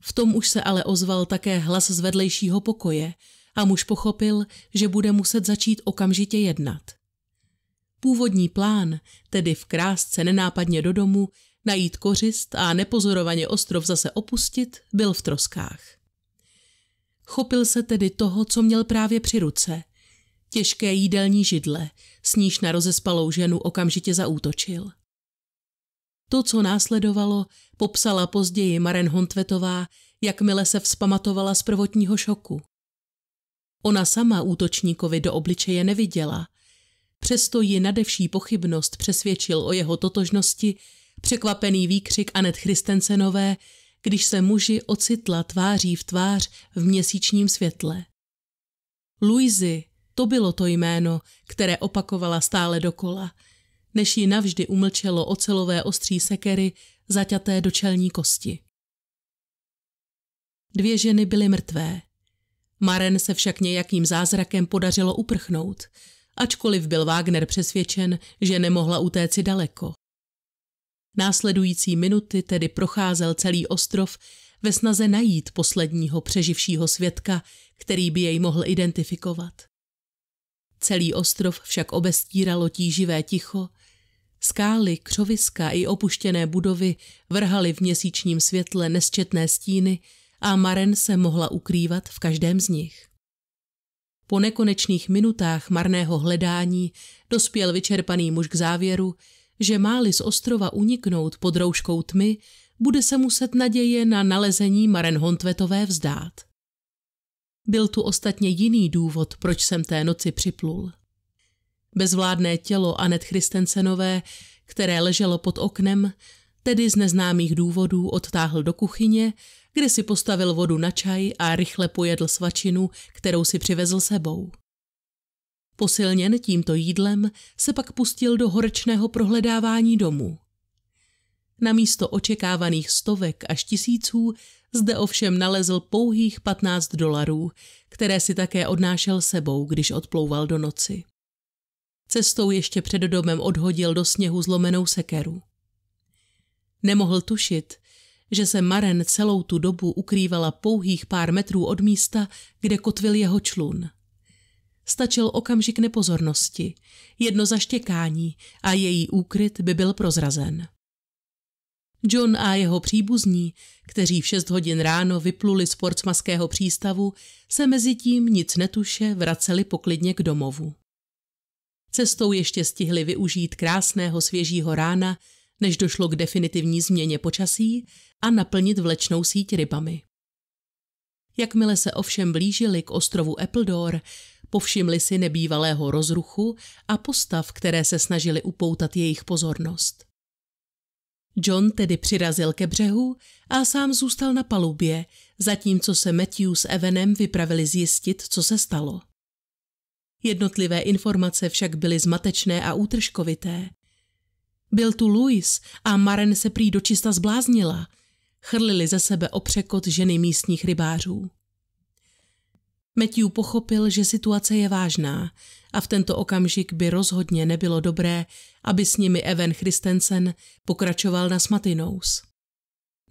V tom už se ale ozval také hlas z vedlejšího pokoje a muž pochopil, že bude muset začít okamžitě jednat. Původní plán, tedy v krásce nenápadně do domu, najít kořist a nepozorovaně ostrov zase opustit, byl v troskách. Chopil se tedy toho, co měl právě při ruce. Těžké jídelní židle, s níž na rozespalou ženu okamžitě zaútočil. To, co následovalo, popsala později Maren Hontvetová, jakmile se vzpamatovala z prvotního šoku. Ona sama útočníkovi do obličeje neviděla, přesto ji nadevší pochybnost přesvědčil o jeho totožnosti překvapený výkřik Anet Christensenové, když se muži ocitla tváří v tvář v měsíčním světle. Luizy, to bylo to jméno, které opakovala stále dokola, než ji navždy umlčelo ocelové ostří sekery zaťaté do čelní kosti. Dvě ženy byly mrtvé. Maren se však nějakým zázrakem podařilo uprchnout, ačkoliv byl Wagner přesvědčen, že nemohla utéci daleko. Následující minuty tedy procházel celý ostrov ve snaze najít posledního přeživšího svědka, který by jej mohl identifikovat. Celý ostrov však obestíralo tíživé ticho, skály, křoviska i opuštěné budovy vrhaly v měsíčním světle nesčetné stíny a Maren se mohla ukrývat v každém z nich. Po nekonečných minutách marného hledání dospěl vyčerpaný muž k závěru, že máli z ostrova uniknout pod rouškou tmy, bude se muset naděje na nalezení Hontvetové vzdát. Byl tu ostatně jiný důvod, proč jsem té noci připlul. Bezvládné tělo Anet Christensenové, které leželo pod oknem, tedy z neznámých důvodů odtáhl do kuchyně, kde si postavil vodu na čaj a rychle pojedl svačinu, kterou si přivezl sebou. Posilněn tímto jídlem se pak pustil do horečného prohledávání domu. Na místo očekávaných stovek až tisíců zde ovšem nalezl pouhých 15 dolarů, které si také odnášel sebou, když odplouval do noci. Cestou ještě před domem odhodil do sněhu zlomenou sekeru. Nemohl tušit, že se Maren celou tu dobu ukrývala pouhých pár metrů od místa, kde kotvil jeho člun. Stačil okamžik nepozornosti, jedno zaštěkání a její úkryt by byl prozrazen. John a jeho příbuzní, kteří v 6 hodin ráno vypluli z portsmaského přístavu, se mezi tím nic netuše vraceli poklidně k domovu. Cestou ještě stihli využít krásného svěžího rána, než došlo k definitivní změně počasí a naplnit vlečnou síť rybami. Jakmile se ovšem blížili k ostrovu Appledore, Povšimli si nebývalého rozruchu a postav, které se snažili upoutat jejich pozornost. John tedy přirazil ke břehu a sám zůstal na palubě, zatímco se Matthew s Evanem vypravili zjistit, co se stalo. Jednotlivé informace však byly zmatečné a útržkovité. Byl tu Louis a Maren se prý dočista zbláznila. Chrlili ze sebe opřekot ženy místních rybářů. Matthew pochopil, že situace je vážná a v tento okamžik by rozhodně nebylo dobré, aby s nimi Evan Christensen pokračoval na Smatinous.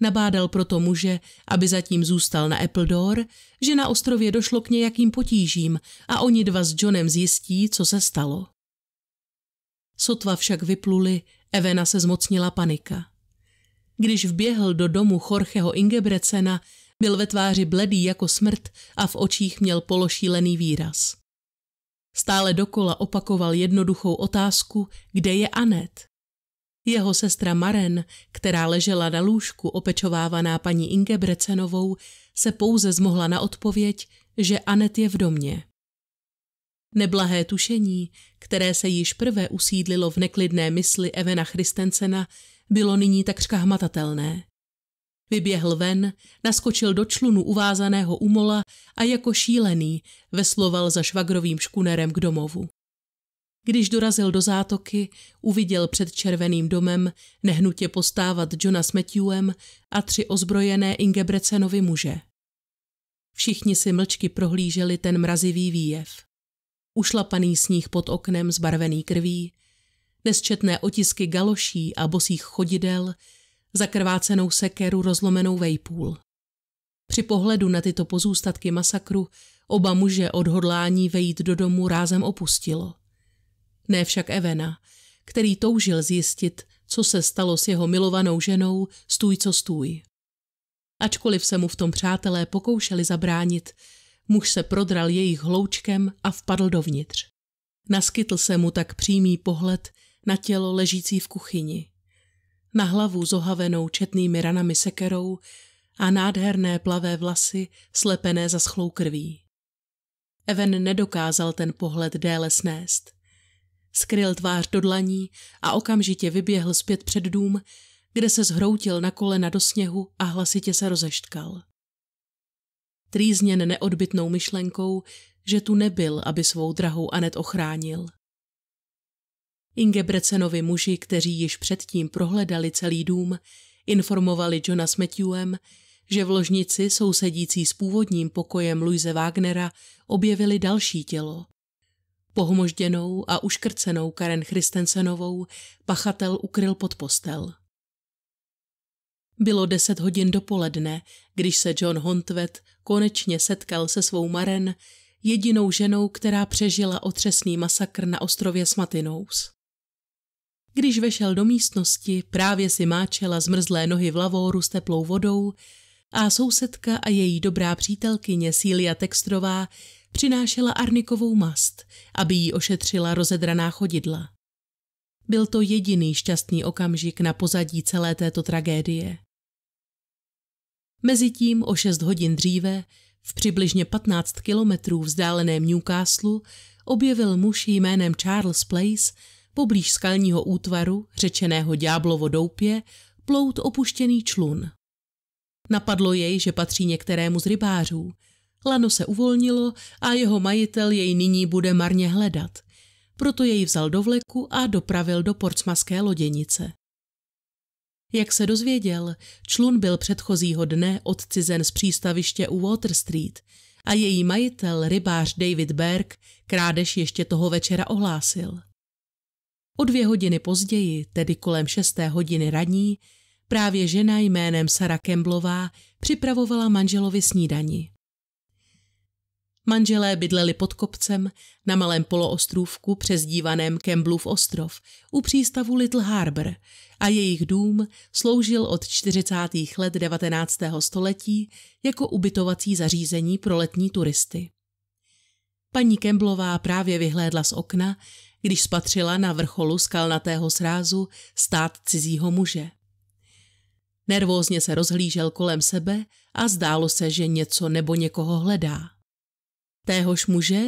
Nabádal proto muže, aby zatím zůstal na Appledore, že na ostrově došlo k nějakým potížím a oni dva s Johnem zjistí, co se stalo. Sotva však vypluli, Evena se zmocnila panika. Když vběhl do domu Chorcheho Ingebrecena, byl ve tváři bledý jako smrt a v očích měl pološílený výraz. Stále dokola opakoval jednoduchou otázku, kde je Anet. Jeho sestra Maren, která ležela na lůžku opečovávaná paní Ingebrecenovou, se pouze zmohla na odpověď, že Anet je v domě. Neblahé tušení, které se již prvé usídlilo v neklidné mysli Evena Christensena, bylo nyní takřka hmatatelné. Vyběhl ven, naskočil do člunu uvázaného umola a jako šílený vesloval za švagrovým škunerem k domovu. Když dorazil do zátoky, uviděl před červeným domem nehnutě postávat Johna s Matthewem a tři ozbrojené Ingebrecenovi muže. Všichni si mlčky prohlíželi ten mrazivý výjev. Ušlapaný sníh pod oknem zbarvený krví, nesčetné otisky galoší a bosých chodidel – zakrvácenou sekeru rozlomenou vejpůl. Při pohledu na tyto pozůstatky masakru oba muže odhodlání vejít do domu rázem opustilo. Ne však Evena, který toužil zjistit, co se stalo s jeho milovanou ženou stůj co stůj. Ačkoliv se mu v tom přátelé pokoušeli zabránit, muž se prodral jejich hloučkem a vpadl dovnitř. Naskytl se mu tak přímý pohled na tělo ležící v kuchyni na hlavu zohavenou četnými ranami sekerou a nádherné plavé vlasy slepené za schlou krví. Even nedokázal ten pohled déle snést. Skryl tvář do dlaní a okamžitě vyběhl zpět před dům, kde se zhroutil na kolena do sněhu a hlasitě se rozeštkal. Trýzněn neodbitnou myšlenkou, že tu nebyl, aby svou drahou Anet ochránil. Ingebrecenovi muži, kteří již předtím prohledali celý dům, informovali Johna s Matthewem, že v ložnici sousedící s původním pokojem Luise Wagnera objevili další tělo. Pohmožděnou a uškrcenou Karen Christensenovou pachatel ukryl pod postel. Bylo deset hodin dopoledne, když se John Hontvet konečně setkal se svou Maren, jedinou ženou, která přežila otřesný masakr na ostrově Smatinous. Když vešel do místnosti, právě si máčela zmrzlé nohy v lavóru s teplou vodou a sousedka a její dobrá přítelkyně Sília Textrová přinášela arnikovou mast, aby jí ošetřila rozedraná chodidla. Byl to jediný šťastný okamžik na pozadí celé této tragédie. Mezitím o šest hodin dříve, v přibližně 15 kilometrů vzdáleném Newcastle, objevil muž jménem Charles Place poblíž skalního útvaru, řečeného ďáblovo doupě, plout opuštěný člun. Napadlo jej, že patří některému z rybářů. Lano se uvolnilo a jeho majitel jej nyní bude marně hledat. Proto jej vzal do vleku a dopravil do portsmaské loděnice. Jak se dozvěděl, člun byl předchozího dne odcizen z přístaviště u Water Street a její majitel, rybář David Berg, krádež ještě toho večera ohlásil. O dvě hodiny později, tedy kolem šesté hodiny raní, právě žena jménem Sara Kemblová připravovala manželovi snídani. Manželé bydleli pod kopcem na malém poloostrůvku přezdívaném Kemblův ostrov u přístavu Little Harbor a jejich dům sloužil od 40. let 19. století jako ubytovací zařízení pro letní turisty. Paní Kemblová právě vyhlédla z okna, když spatřila na vrcholu skalnatého srázu stát cizího muže. Nervózně se rozhlížel kolem sebe a zdálo se, že něco nebo někoho hledá. Téhož muže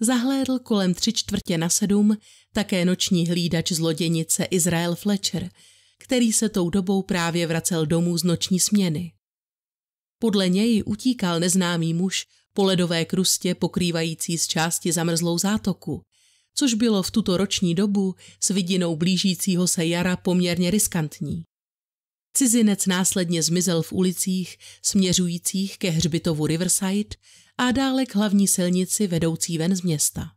zahlédl kolem tři čtvrtě na sedm také noční hlídač z loděnice Izrael Fletcher, který se tou dobou právě vracel domů z noční směny. Podle něj utíkal neznámý muž po ledové krustě pokrývající z části zamrzlou zátoku, což bylo v tuto roční dobu s vidinou blížícího se jara poměrně riskantní. Cizinec následně zmizel v ulicích směřujících ke hřbitovu Riverside a dále k hlavní silnici vedoucí ven z města.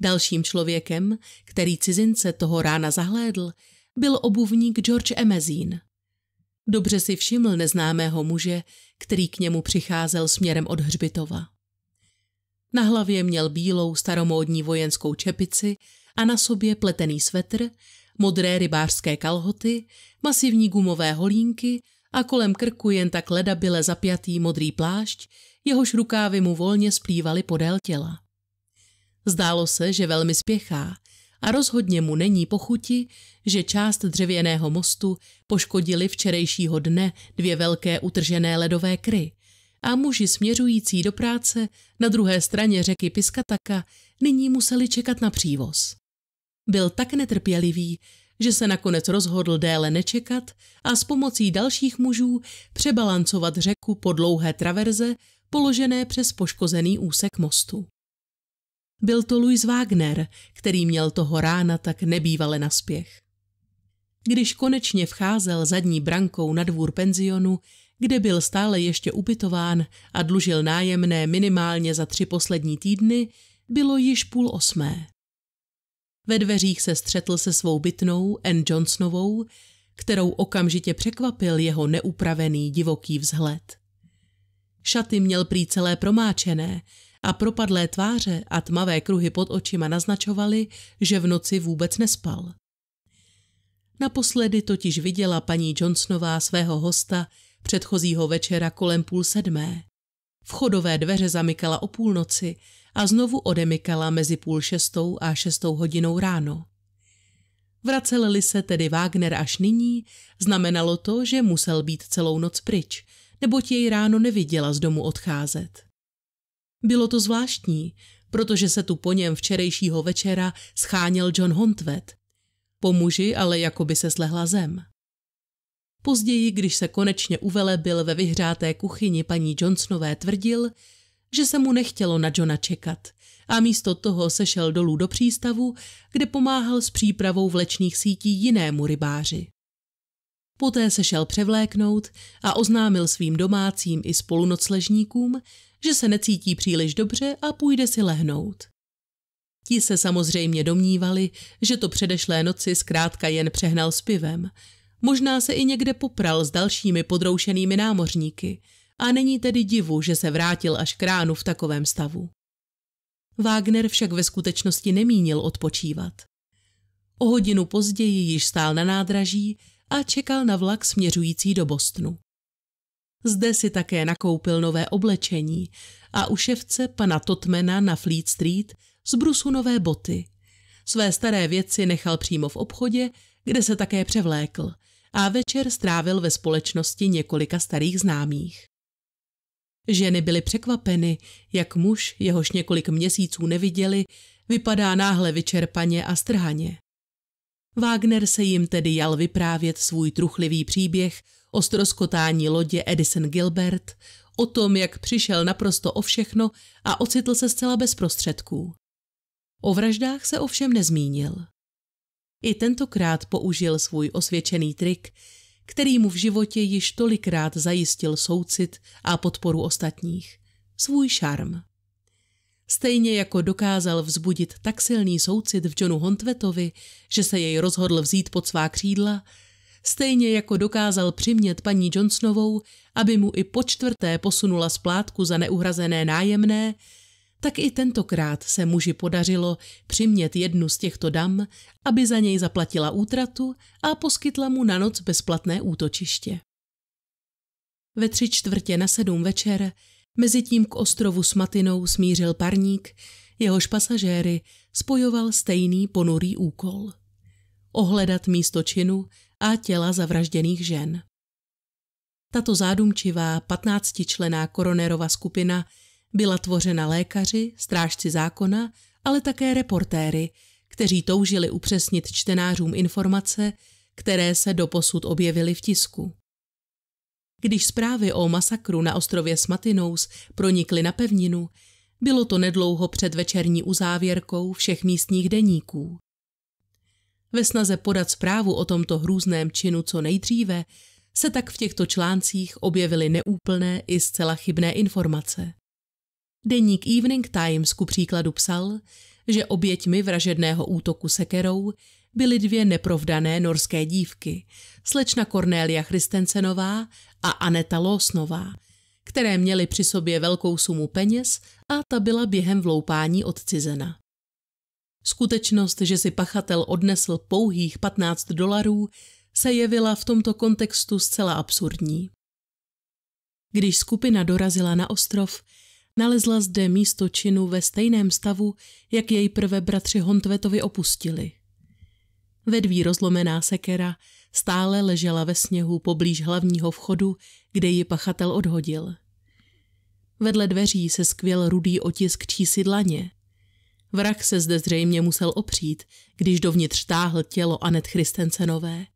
Dalším člověkem, který cizince toho rána zahlédl, byl obuvník George Emezín. Dobře si všiml neznámého muže, který k němu přicházel směrem od hřbitova. Na hlavě měl bílou staromódní vojenskou čepici a na sobě pletený svetr, modré rybářské kalhoty, masivní gumové holínky a kolem krku jen tak ledabile zapjatý modrý plášť, jehož rukávy mu volně splývaly podél těla. Zdálo se, že velmi spěchá a rozhodně mu není pochuti, že část dřevěného mostu poškodili včerejšího dne dvě velké utržené ledové kry – a muži směřující do práce na druhé straně řeky Piskataka nyní museli čekat na přívoz. Byl tak netrpělivý, že se nakonec rozhodl déle nečekat a s pomocí dalších mužů přebalancovat řeku po dlouhé traverze položené přes poškozený úsek mostu. Byl to Louis Wagner, který měl toho rána tak nebývale naspěch. Když konečně vcházel zadní brankou na dvůr penzionu, kde byl stále ještě ubytován a dlužil nájemné minimálně za tři poslední týdny, bylo již půl osmé. Ve dveřích se střetl se svou bytnou Ann Johnsonovou, kterou okamžitě překvapil jeho neupravený divoký vzhled. Šaty měl prý celé promáčené a propadlé tváře a tmavé kruhy pod očima naznačovaly, že v noci vůbec nespal. Naposledy totiž viděla paní Johnsonová svého hosta Předchozího večera kolem půl sedmé. Vchodové dveře zamykala o půlnoci a znovu odemykala mezi půl šestou a šestou hodinou ráno. Vraceli se tedy Wagner až nyní, znamenalo to, že musel být celou noc pryč, neboť jej ráno neviděla z domu odcházet. Bylo to zvláštní, protože se tu po něm včerejšího večera scháněl John Hontvet. Po muži ale jako by se slehla zem. Později, když se konečně uvelebil ve vyhřáté kuchyni paní Johnsonové, tvrdil, že se mu nechtělo na Johna čekat a místo toho sešel dolů do přístavu, kde pomáhal s přípravou vlečných sítí jinému rybáři. Poté se šel převléknout a oznámil svým domácím i spolunocležníkům, že se necítí příliš dobře a půjde si lehnout. Ti se samozřejmě domnívali, že to předešlé noci zkrátka jen přehnal s pivem – Možná se i někde popral s dalšími podroušenými námořníky a není tedy divu, že se vrátil až k ránu v takovém stavu. Wagner však ve skutečnosti nemínil odpočívat. O hodinu později již stál na nádraží a čekal na vlak směřující do Bostonu. Zde si také nakoupil nové oblečení a u ševce pana Totmena na Fleet Street z brusu nové boty. Své staré věci nechal přímo v obchodě, kde se také převlékl a večer strávil ve společnosti několika starých známých. Ženy byly překvapeny, jak muž, jehož několik měsíců neviděli, vypadá náhle vyčerpaně a strhaně. Wagner se jim tedy jal vyprávět svůj truchlivý příběh o stroskotání lodě Edison Gilbert, o tom, jak přišel naprosto o všechno a ocitl se zcela bez prostředků. O vraždách se ovšem nezmínil. I tentokrát použil svůj osvědčený trik, který mu v životě již tolikrát zajistil soucit a podporu ostatních. Svůj šarm. Stejně jako dokázal vzbudit tak silný soucit v Johnu Hontvetovi, že se jej rozhodl vzít pod svá křídla, stejně jako dokázal přimět paní Johnsonovou, aby mu i po čtvrté posunula splátku za neuhrazené nájemné, tak i tentokrát se muži podařilo přimět jednu z těchto dam, aby za něj zaplatila útratu a poskytla mu na noc bezplatné útočiště. Ve tři čtvrtě na sedm večer mezitím k ostrovu s Matinou smířil parník, jehož pasažéry spojoval stejný ponurý úkol. Ohledat místo činu a těla zavražděných žen. Tato zádumčivá patnáctičlená koronerova skupina – byla tvořena lékaři, strážci zákona, ale také reportéry, kteří toužili upřesnit čtenářům informace, které se doposud objevily v tisku. Když zprávy o masakru na ostrově Smatinous pronikly na pevninu, bylo to nedlouho před večerní uzávěrkou všech místních deníků. Ve snaze podat zprávu o tomto hrůzném činu co nejdříve, se tak v těchto článcích objevily neúplné i zcela chybné informace. Deník Evening Times ku příkladu psal, že oběťmi vražedného útoku sekerou byly dvě neprovdané norské dívky, slečna Cornelia Christensenová a Aneta Losnová, které měly při sobě velkou sumu peněz a ta byla během vloupání odcizena. Skutečnost, že si pachatel odnesl pouhých 15 dolarů, se jevila v tomto kontextu zcela absurdní. Když skupina dorazila na ostrov, Nalezla zde místo činu ve stejném stavu, jak její prvé bratři Hontvetovi opustili. Vedví rozlomená sekera stále ležela ve sněhu poblíž hlavního vchodu, kde ji pachatel odhodil. Vedle dveří se skvěl rudý otisk čísi dlaně. Vrah se zde zřejmě musel opřít, když dovnitř táhl tělo Anet Christensenové,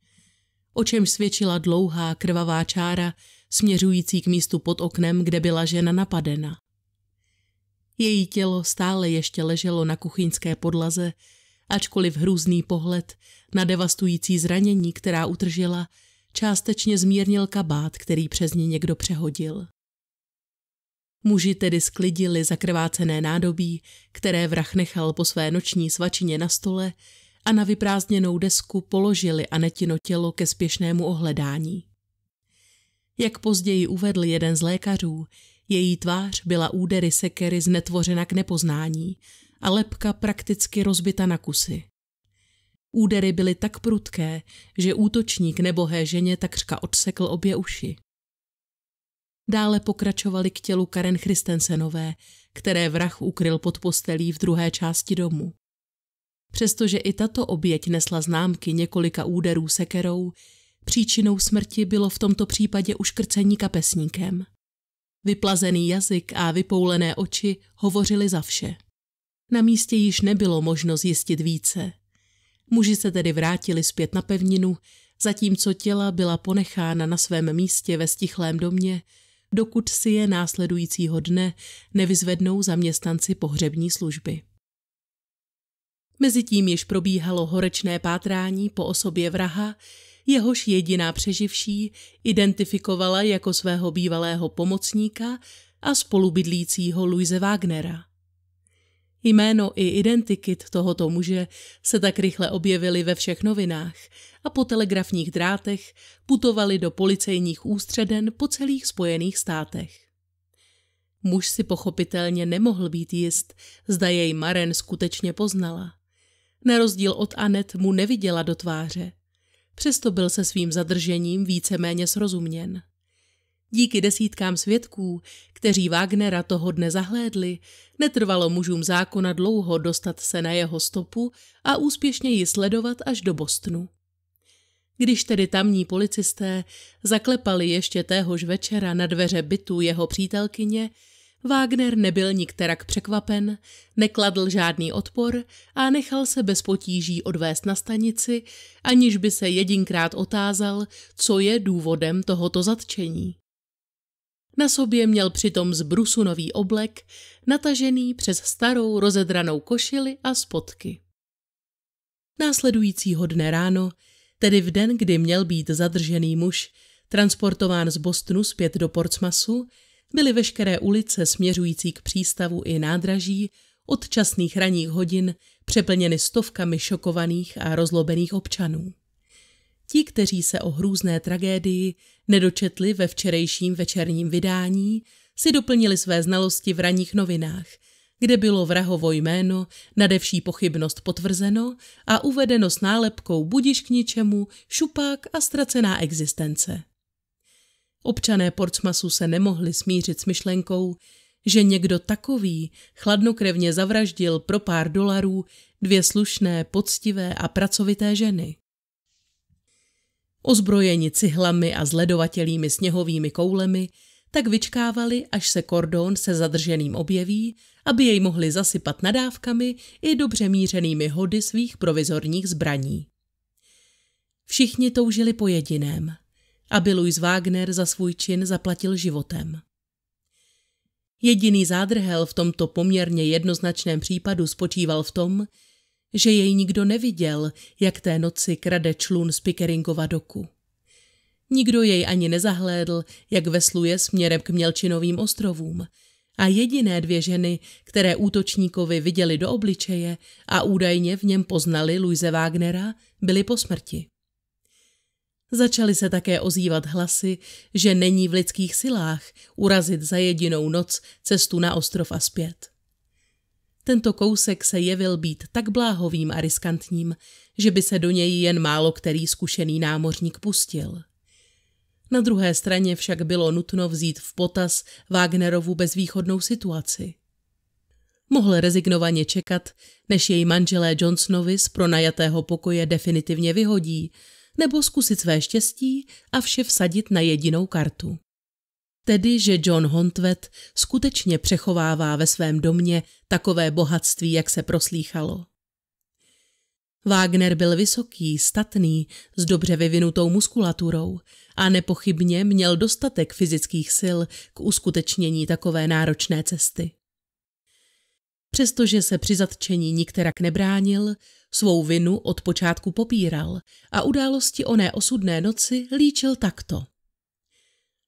o čem svědčila dlouhá krvavá čára směřující k místu pod oknem, kde byla žena napadena. Její tělo stále ještě leželo na kuchyňské podlaze, ačkoliv hrůzný pohled na devastující zranění, která utržila, částečně zmírnil kabát, který přes ní někdo přehodil. Muži tedy sklidili zakrvácené nádobí, které vrah nechal po své noční svačině na stole a na vyprázdněnou desku položili Anetino tělo ke spěšnému ohledání. Jak později uvedl jeden z lékařů, její tvář byla údery sekery znetvořena k nepoznání a lepka prakticky rozbita na kusy. Údery byly tak prudké, že útočník nebohé ženě takřka odsekl obě uši. Dále pokračovali k tělu Karen Christensenové, které vrah ukryl pod postelí v druhé části domu. Přestože i tato oběť nesla známky několika úderů sekerou, příčinou smrti bylo v tomto případě uškrcení kapesníkem. Vyplazený jazyk a vypoulené oči hovořili za vše. Na místě již nebylo možno zjistit více. Muži se tedy vrátili zpět na pevninu, zatímco těla byla ponechána na svém místě ve stichlém domě, dokud si je následujícího dne nevyzvednou zaměstnanci pohřební služby. Mezitím již probíhalo horečné pátrání po osobě vraha, jehož jediná přeživší identifikovala jako svého bývalého pomocníka a spolubydlícího Luise Wagnera. Jméno i identikit tohoto muže se tak rychle objevily ve všech novinách a po telegrafních drátech putovali do policejních ústředen po celých Spojených státech. Muž si pochopitelně nemohl být jist, zda jej Maren skutečně poznala. Na rozdíl od Anet mu neviděla do tváře. Přesto byl se svým zadržením víceméně srozuměn. Díky desítkám svědků, kteří Wagnera toho dne zahlédli, netrvalo mužům zákona dlouho dostat se na jeho stopu a úspěšně ji sledovat až do Bostonu. Když tedy tamní policisté zaklepali ještě téhož večera na dveře bytu jeho přítelkyně, Wagner nebyl nikterak překvapen, nekladl žádný odpor a nechal se bez potíží odvést na stanici, aniž by se jedinkrát otázal, co je důvodem tohoto zatčení. Na sobě měl přitom zbrusu nový oblek, natažený přes starou rozedranou košili a spotky. Následujícího dne ráno, tedy v den, kdy měl být zadržený muž, transportován z Bostonu zpět do Portsmasu, byly veškeré ulice směřující k přístavu i nádraží od časných ranních hodin přeplněny stovkami šokovaných a rozlobených občanů. Ti, kteří se o hrůzné tragédii nedočetli ve včerejším večerním vydání, si doplnili své znalosti v ranních novinách, kde bylo vrahovo jméno, nadevší pochybnost potvrzeno a uvedeno s nálepkou budiš k ničemu, šupák a ztracená existence. Občané Portsmasu se nemohli smířit s myšlenkou, že někdo takový chladnokrevně zavraždil pro pár dolarů dvě slušné, poctivé a pracovité ženy. Ozbrojeni cihlami a zledovatělými sněhovými koulemi, tak vyčkávali, až se kordon se zadrženým objeví, aby jej mohli zasypat nadávkami i dobře mířenými hody svých provizorních zbraní. Všichni toužili po jediném – aby Louis Wagner za svůj čin zaplatil životem. Jediný zádrhel v tomto poměrně jednoznačném případu spočíval v tom, že jej nikdo neviděl, jak té noci krade člun z Pickeringova doku. Nikdo jej ani nezahlédl, jak vesluje směrem k Mělčinovým ostrovům a jediné dvě ženy, které útočníkovi viděli do obličeje a údajně v něm poznali Luise Wagnera, byly po smrti. Začaly se také ozývat hlasy, že není v lidských silách urazit za jedinou noc cestu na ostrov a zpět. Tento kousek se jevil být tak bláhovým a riskantním, že by se do něj jen málo který zkušený námořník pustil. Na druhé straně však bylo nutno vzít v potaz Wagnerovu bezvýchodnou situaci. Mohl rezignovaně čekat, než jej manželé Johnsonovi z pronajatého pokoje definitivně vyhodí – nebo zkusit své štěstí a vše vsadit na jedinou kartu. Tedy, že John Hontvet skutečně přechovává ve svém domě takové bohatství, jak se proslýchalo. Wagner byl vysoký, statný, s dobře vyvinutou muskulaturou a nepochybně měl dostatek fyzických sil k uskutečnění takové náročné cesty. Přestože se při zatčení nikterak nebránil, Svou vinu od počátku popíral a události oné osudné noci líčil takto.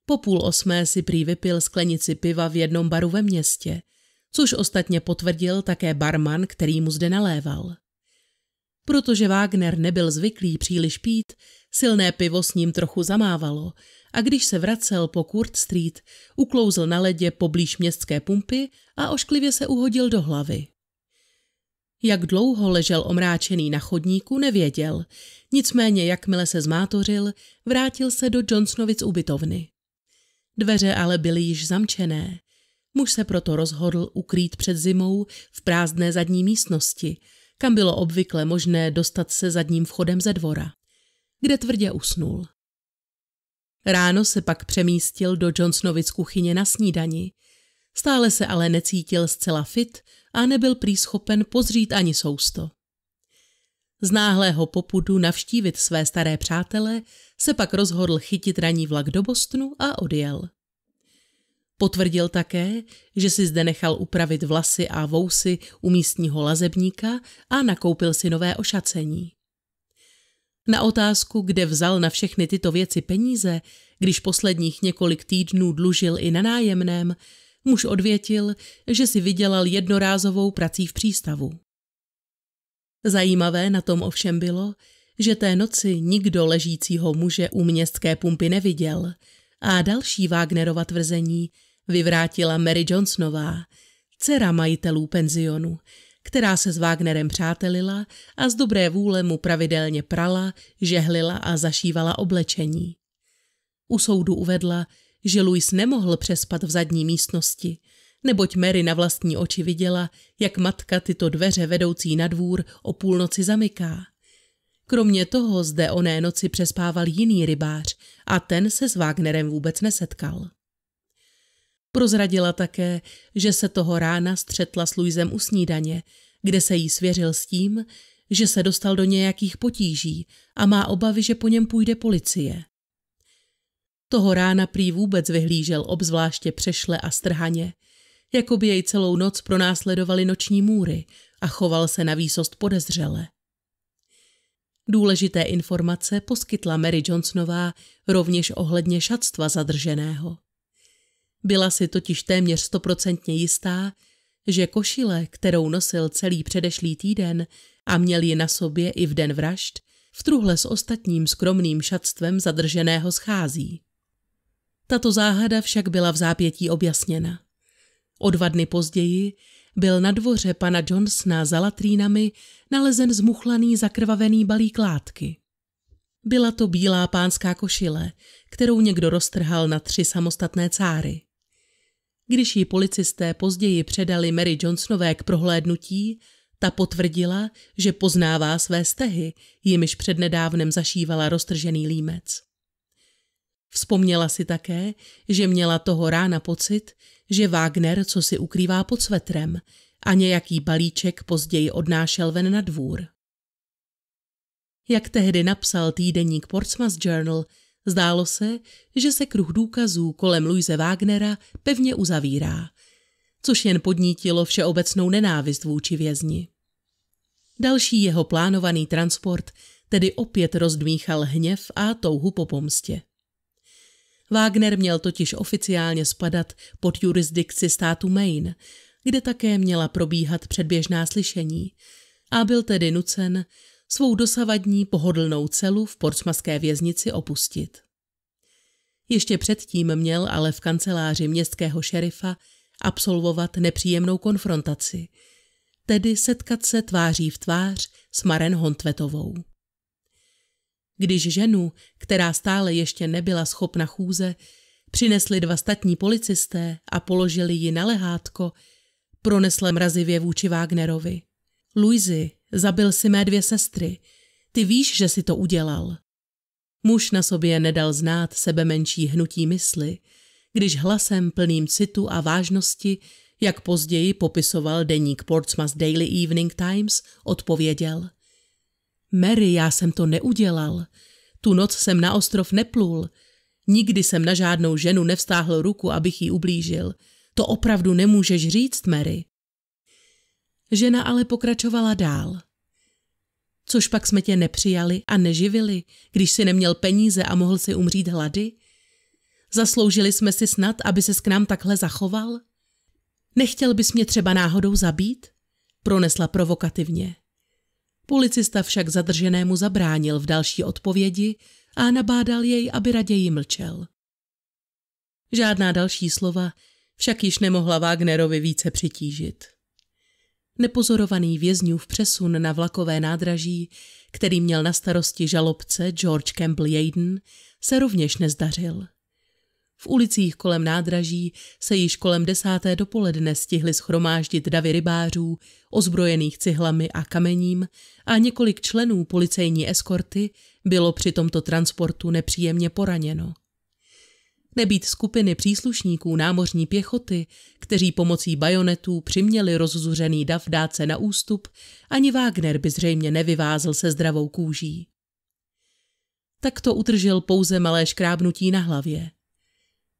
Po půl osmé si prý vypil sklenici piva v jednom baru ve městě, což ostatně potvrdil také barman, který mu zde naléval. Protože Wagner nebyl zvyklý příliš pít, silné pivo s ním trochu zamávalo a když se vracel po Kurt Street, uklouzl na ledě poblíž městské pumpy a ošklivě se uhodil do hlavy. Jak dlouho ležel omráčený na chodníku, nevěděl. Nicméně, jakmile se zmátořil, vrátil se do Johnsonovic ubytovny. Dveře ale byly již zamčené. Muž se proto rozhodl ukrýt před zimou v prázdné zadní místnosti, kam bylo obvykle možné dostat se zadním vchodem ze dvora, kde tvrdě usnul. Ráno se pak přemístil do Johnsonovic kuchyně na snídani – Stále se ale necítil zcela fit a nebyl prý pozřít ani sousto. Z náhlého popudu navštívit své staré přátele se pak rozhodl chytit raní vlak do Bostonu a odjel. Potvrdil také, že si zde nechal upravit vlasy a vousy u místního lazebníka a nakoupil si nové ošacení. Na otázku, kde vzal na všechny tyto věci peníze, když posledních několik týdnů dlužil i na nájemném, Muž odvětil, že si vydělal jednorázovou prací v přístavu. Zajímavé na tom ovšem bylo, že té noci nikdo ležícího muže u městské pumpy neviděl a další Wagnerova tvrzení vyvrátila Mary Johnsonová, dcera majitelů penzionu, která se s Wagnerem přátelila a z dobré vůle mu pravidelně prala, žehlila a zašívala oblečení. U soudu uvedla, že Louis nemohl přespat v zadní místnosti, neboť Mary na vlastní oči viděla, jak matka tyto dveře vedoucí na dvůr o půlnoci zamyká. Kromě toho zde oné noci přespával jiný rybář a ten se s Wagnerem vůbec nesetkal. Prozradila také, že se toho rána střetla s Luizem u snídaně, kde se jí svěřil s tím, že se dostal do nějakých potíží a má obavy, že po něm půjde policie. Toho rána prý vůbec vyhlížel obzvláště přešle a strhaně, jako by jej celou noc pronásledovali noční můry a choval se na výsost podezřele. Důležité informace poskytla Mary Johnsonová rovněž ohledně šatstva zadrženého. Byla si totiž téměř stoprocentně jistá, že košile, kterou nosil celý předešlý týden a měl ji na sobě i v den vražd, v truhle s ostatním skromným šatstvem zadrženého schází. Tato záhada však byla v zápětí objasněna. O dva dny později byl na dvoře pana Johnsona za latrínami nalezen zmuchlaný zakrvavený balík látky. Byla to bílá pánská košile, kterou někdo roztrhal na tři samostatné cáry. Když ji policisté později předali Mary Johnsonové k prohlédnutí, ta potvrdila, že poznává své stehy, jimiž přednedávnem zašívala roztržený límec. Vzpomněla si také, že měla toho rána pocit, že Wagner co si ukrývá pod svetrem a nějaký balíček později odnášel ven na dvůr. Jak tehdy napsal týdenník Portsmouth Journal, zdálo se, že se kruh důkazů kolem Luise Wagnera pevně uzavírá, což jen podnítilo všeobecnou nenávist vůči vězni. Další jeho plánovaný transport tedy opět rozdmíchal hněv a touhu po pomstě. Wagner měl totiž oficiálně spadat pod jurisdikci státu Maine, kde také měla probíhat předběžná slyšení a byl tedy nucen svou dosavadní pohodlnou celu v portsmaské věznici opustit. Ještě předtím měl ale v kanceláři městského šerifa absolvovat nepříjemnou konfrontaci, tedy setkat se tváří v tvář s Maren Hontvetovou když ženu, která stále ještě nebyla schopna chůze, přinesli dva statní policisté a položili ji na lehátko, pronesl mrazivě vůči Wagnerovi. Luizi, zabil si mé dvě sestry. Ty víš, že si to udělal. Muž na sobě nedal znát sebe menší hnutí mysli, když hlasem plným citu a vážnosti, jak později popisoval deník Portsmouth Daily Evening Times, odpověděl – Mary, já jsem to neudělal. Tu noc jsem na ostrov neplul. Nikdy jsem na žádnou ženu nevstáhl ruku, abych jí ublížil. To opravdu nemůžeš říct, Mary. Žena ale pokračovala dál. Což pak jsme tě nepřijali a neživili, když si neměl peníze a mohl si umřít hlady? Zasloužili jsme si snad, aby ses k nám takhle zachoval? Nechtěl bys mě třeba náhodou zabít? Pronesla provokativně. Policista však zadrženému zabránil v další odpovědi a nabádal jej, aby raději mlčel. Žádná další slova však již nemohla Wagnerovi více přitížit. Nepozorovaný vězňův přesun na vlakové nádraží, který měl na starosti žalobce George Campbell Jaden, se rovněž nezdařil. V ulicích kolem nádraží se již kolem desáté dopoledne stihly schromáždit davy rybářů, ozbrojených cihlami a kamením a několik členů policejní eskorty bylo při tomto transportu nepříjemně poraněno. Nebýt skupiny příslušníků námořní pěchoty, kteří pomocí bajonetů přiměli rozzuřený dav dát se na ústup, ani Wagner by zřejmě nevyvázl se zdravou kůží. Tak to utržil pouze malé škrábnutí na hlavě.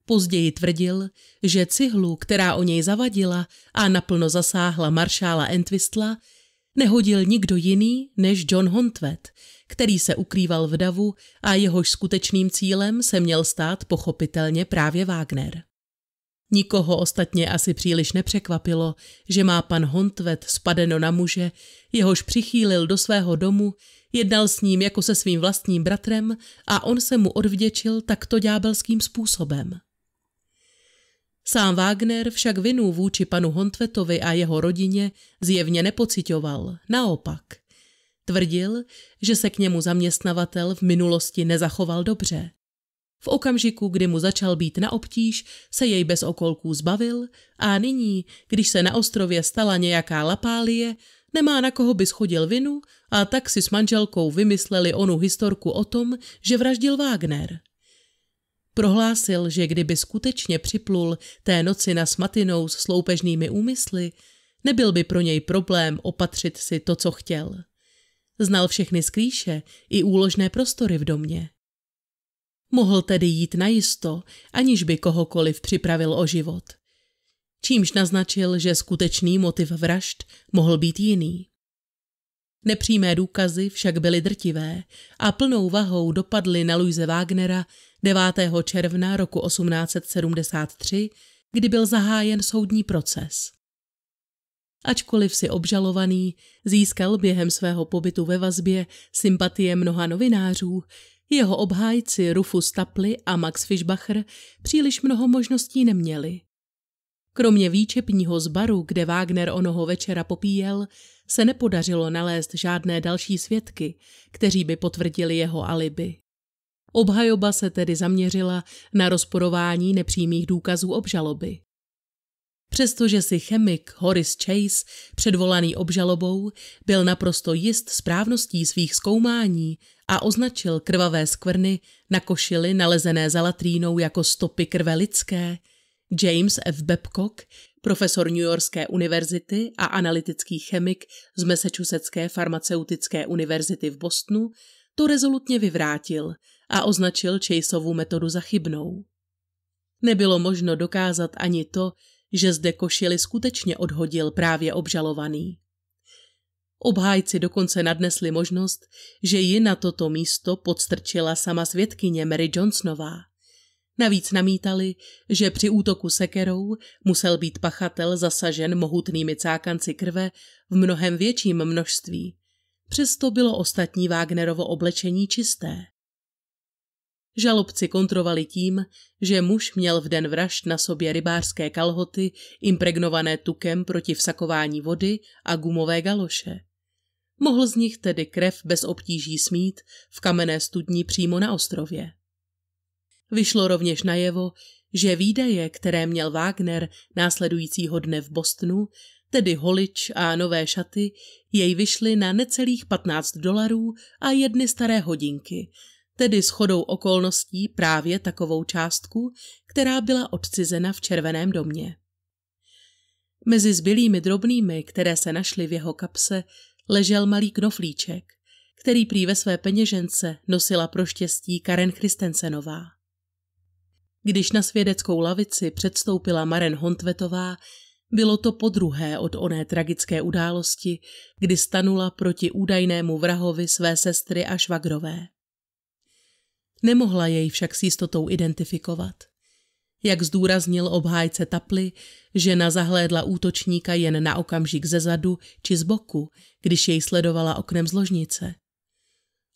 Později tvrdil, že cihlu, která o něj zavadila a naplno zasáhla maršála Entwistla, nehodil nikdo jiný než John Hontvet, který se ukrýval v davu a jehož skutečným cílem se měl stát pochopitelně právě Wagner. Nikoho ostatně asi příliš nepřekvapilo, že má pan Hontvet spadeno na muže, jehož přichýlil do svého domu, jednal s ním jako se svým vlastním bratrem a on se mu odvděčil takto ďábelským způsobem. Sám Wagner však vinu vůči panu Hontvetovi a jeho rodině zjevně nepocitoval, naopak. Tvrdil, že se k němu zaměstnavatel v minulosti nezachoval dobře. V okamžiku, kdy mu začal být na obtíž, se jej bez okolků zbavil a nyní, když se na ostrově stala nějaká lapálie, nemá na koho by schodil vinu a tak si s manželkou vymysleli onu historku o tom, že vraždil Wagner – Prohlásil, že kdyby skutečně připlul té noci na smatinou s sloupežnými úmysly, nebyl by pro něj problém opatřit si to, co chtěl. Znal všechny sklíše i úložné prostory v domě. Mohl tedy jít najisto, aniž by kohokoliv připravil o život. Čímž naznačil, že skutečný motiv vražd mohl být jiný. Nepřímé důkazy však byly drtivé a plnou vahou dopadly na Luise Wagnera 9. června roku 1873, kdy byl zahájen soudní proces. Ačkoliv si obžalovaný získal během svého pobytu ve vazbě sympatie mnoha novinářů, jeho obhájci Rufus Tapli a Max Fischbacher příliš mnoho možností neměli. Kromě výčepního zbaru, kde Wagner onoho večera popíjel, se nepodařilo nalézt žádné další svědky, kteří by potvrdili jeho alibi. Obhajoba se tedy zaměřila na rozporování nepřímých důkazů obžaloby. Přestože si chemik Horace Chase, předvolaný obžalobou, byl naprosto jist správností svých zkoumání a označil krvavé skvrny na košili nalezené za latrínou jako stopy krve lidské, James F. Babcock, profesor New Yorkské univerzity a analytický chemik z Massachusettské farmaceutické univerzity v Bostonu, to rezolutně vyvrátil – a označil Chaseovu metodu za chybnou. Nebylo možno dokázat ani to, že zde košili skutečně odhodil právě obžalovaný. Obhájci dokonce nadnesli možnost, že ji na toto místo podstrčila sama svědkyně Mary Johnsonová. Navíc namítali, že při útoku sekerou musel být pachatel zasažen mohutnými cákanci krve v mnohem větším množství. Přesto bylo ostatní Wagnerovo oblečení čisté. Žalobci kontrovali tím, že muž měl v den vražd na sobě rybářské kalhoty impregnované tukem proti vsakování vody a gumové galoše. Mohl z nich tedy krev bez obtíží smít v kamenné studni přímo na ostrově. Vyšlo rovněž najevo, že výdaje, které měl Wagner následujícího dne v Bostonu, tedy holič a nové šaty, jej vyšly na necelých 15 dolarů a jedny staré hodinky – tedy shodou okolností právě takovou částku, která byla odcizena v Červeném domě. Mezi zbylými drobnými, které se našly v jeho kapse, ležel malý knoflíček, který prý ve své peněžence nosila pro štěstí Karen Christensenová. Když na svědeckou lavici předstoupila Maren Hontvetová, bylo to podruhé od oné tragické události, kdy stanula proti údajnému vrahovi své sestry a švagrové. Nemohla jej však s jistotou identifikovat. Jak zdůraznil obhájce Tapli, žena zahlédla útočníka jen na okamžik ze zadu či z boku, když jej sledovala oknem z ložnice.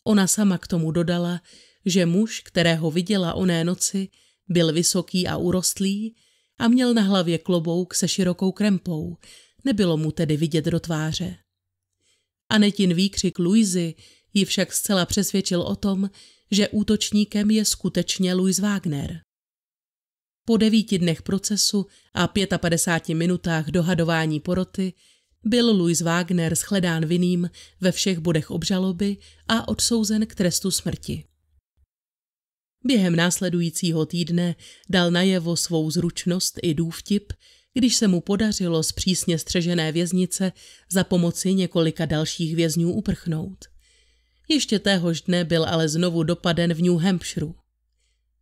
Ona sama k tomu dodala, že muž, kterého viděla oné noci, byl vysoký a urostlý a měl na hlavě klobouk se širokou krempou, nebylo mu tedy vidět do tváře. Anetin výkřik Luizy ji však zcela přesvědčil o tom, že útočníkem je skutečně Louis Wagner. Po devíti dnech procesu a 55 minutách dohadování poroty byl Louis Wagner shledán vinným ve všech bodech obžaloby a odsouzen k trestu smrti. Během následujícího týdne dal najevo svou zručnost i důvtip, když se mu podařilo z přísně střežené věznice za pomoci několika dalších vězňů uprchnout. Ještě téhož dne byl ale znovu dopaden v New Hampshire.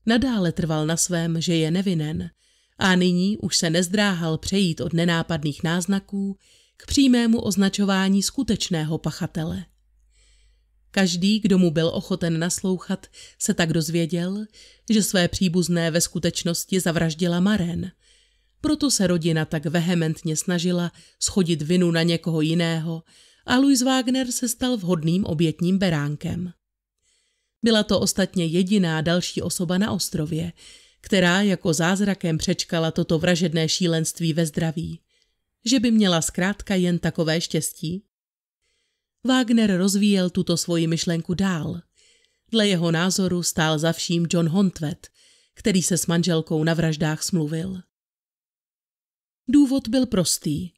Nadále trval na svém, že je nevinen a nyní už se nezdráhal přejít od nenápadných náznaků k přímému označování skutečného pachatele. Každý, kdo mu byl ochoten naslouchat, se tak dozvěděl, že své příbuzné ve skutečnosti zavraždila Maren. Proto se rodina tak vehementně snažila schodit vinu na někoho jiného a Louis Wagner se stal vhodným obětním beránkem. Byla to ostatně jediná další osoba na ostrově, která jako zázrakem přečkala toto vražedné šílenství ve zdraví. Že by měla zkrátka jen takové štěstí? Wagner rozvíjel tuto svoji myšlenku dál. Dle jeho názoru stál za vším John Hontvet, který se s manželkou na vraždách smluvil. Důvod byl prostý.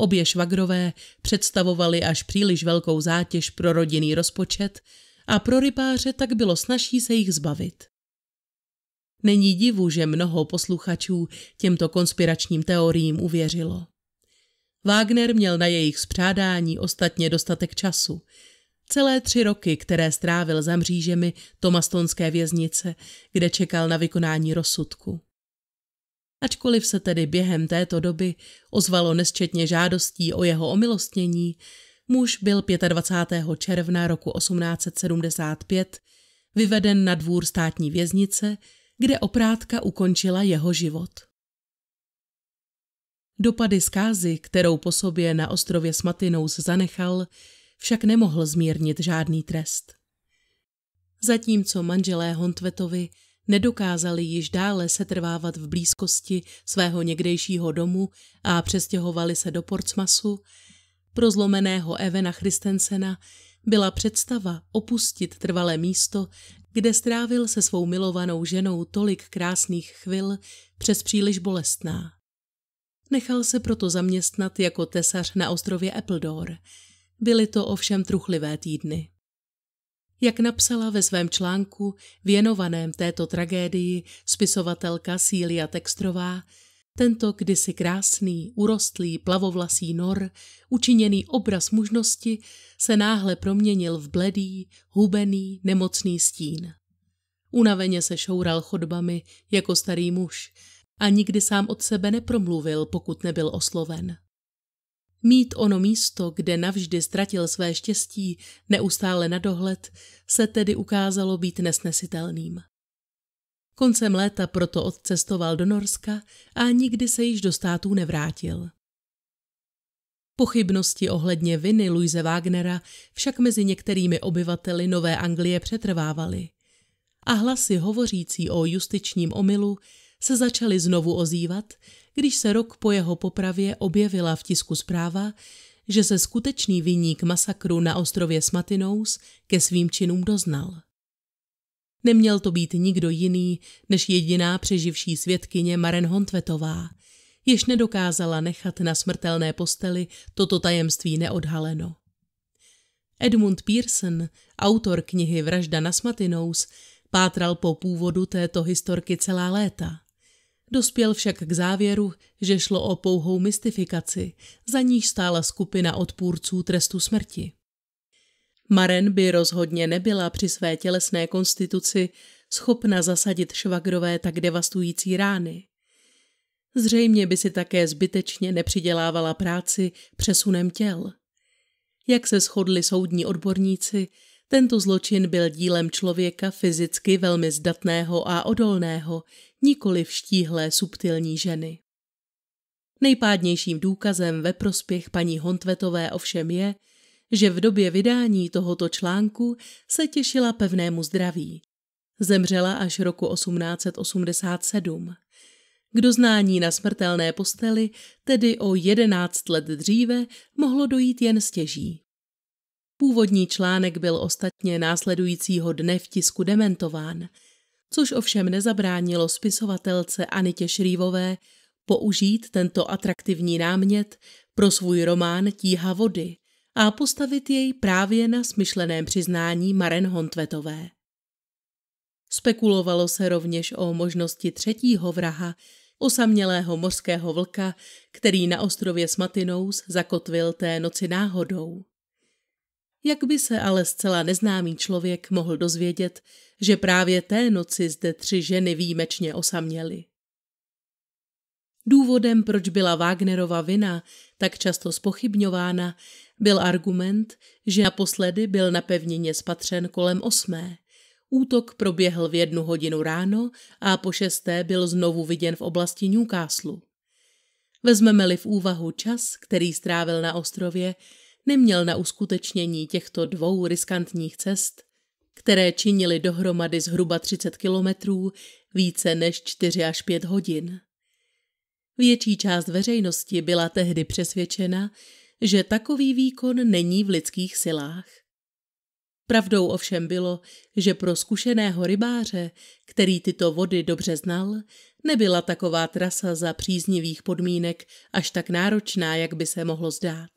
Obě švagrové představovali až příliš velkou zátěž pro rodinný rozpočet a pro rybáře tak bylo snaží se jich zbavit. Není divu, že mnoho posluchačů těmto konspiračním teoriím uvěřilo. Wagner měl na jejich spřádání ostatně dostatek času. Celé tři roky, které strávil za mřížemi Tomastonské věznice, kde čekal na vykonání rozsudku. Ačkoliv se tedy během této doby ozvalo nesčetně žádostí o jeho omilostnění, muž byl 25. června roku 1875 vyveden na dvůr státní věznice, kde oprátka ukončila jeho život. Dopady zkázy, kterou po sobě na ostrově Smatinous zanechal, však nemohl zmírnit žádný trest. Zatímco manželé Hontvetovi Nedokázali již dále setrvávat v blízkosti svého někdejšího domu a přestěhovali se do Portsmasu. Pro zlomeného Evena Christensena byla představa opustit trvalé místo, kde strávil se svou milovanou ženou tolik krásných chvil, přes příliš bolestná. Nechal se proto zaměstnat jako tesař na ostrově Appledore. Byly to ovšem truchlivé týdny. Jak napsala ve svém článku věnovaném této tragédii spisovatelka Sília Textrová, tento kdysi krásný, urostlý, plavovlasý nor, učiněný obraz mužnosti, se náhle proměnil v bledý, hubený, nemocný stín. Unaveně se šoural chodbami jako starý muž a nikdy sám od sebe nepromluvil, pokud nebyl osloven. Mít ono místo, kde navždy ztratil své štěstí, neustále na dohled, se tedy ukázalo být nesnesitelným. Koncem léta proto odcestoval do Norska a nikdy se již do států nevrátil. Pochybnosti ohledně viny Luise Wagnera však mezi některými obyvateli Nové Anglie přetrvávaly. A hlasy hovořící o justičním omylu se začaly znovu ozývat, když se rok po jeho popravě objevila v tisku zpráva, že se skutečný vyník masakru na ostrově Smatinous ke svým činům doznal. Neměl to být nikdo jiný než jediná přeživší svědkyně Maren Hontvetová, jež nedokázala nechat na smrtelné posteli toto tajemství neodhaleno. Edmund Pearson, autor knihy Vražda na Smatinous, pátral po původu této historky celá léta. Dospěl však k závěru, že šlo o pouhou mystifikaci, za níž stála skupina odpůrců trestu smrti. Maren by rozhodně nebyla při své tělesné konstituci schopna zasadit švagrové tak devastující rány. Zřejmě by si také zbytečně nepřidělávala práci přesunem těl. Jak se shodli soudní odborníci, tento zločin byl dílem člověka fyzicky velmi zdatného a odolného, nikoli štíhlé subtilní ženy. Nejpádnějším důkazem ve prospěch paní Hontvetové ovšem je, že v době vydání tohoto článku se těšila pevnému zdraví. Zemřela až roku 1887. K doznání na smrtelné posteli, tedy o 11 let dříve, mohlo dojít jen stěží. Původní článek byl ostatně následujícího dne v tisku dementován – což ovšem nezabránilo spisovatelce Anitě Šrývové použít tento atraktivní námět pro svůj román Tíha vody a postavit jej právě na smyšleném přiznání Maren Hontvetové. Spekulovalo se rovněž o možnosti třetího vraha, osamělého mořského vlka, který na ostrově Smatinous zakotvil té noci náhodou. Jak by se ale zcela neznámý člověk mohl dozvědět, že právě té noci zde tři ženy výjimečně osaměly? Důvodem, proč byla Wagnerova vina tak často spochybňována, byl argument, že naposledy byl na pevnině spatřen kolem osmé. Útok proběhl v jednu hodinu ráno a po šesté byl znovu viděn v oblasti Newcastle. Vezmeme-li v úvahu čas, který strávil na ostrově, neměl na uskutečnění těchto dvou riskantních cest, které činily dohromady zhruba 30 kilometrů, více než 4 až 5 hodin. Větší část veřejnosti byla tehdy přesvědčena, že takový výkon není v lidských silách. Pravdou ovšem bylo, že pro zkušeného rybáře, který tyto vody dobře znal, nebyla taková trasa za příznivých podmínek až tak náročná, jak by se mohlo zdát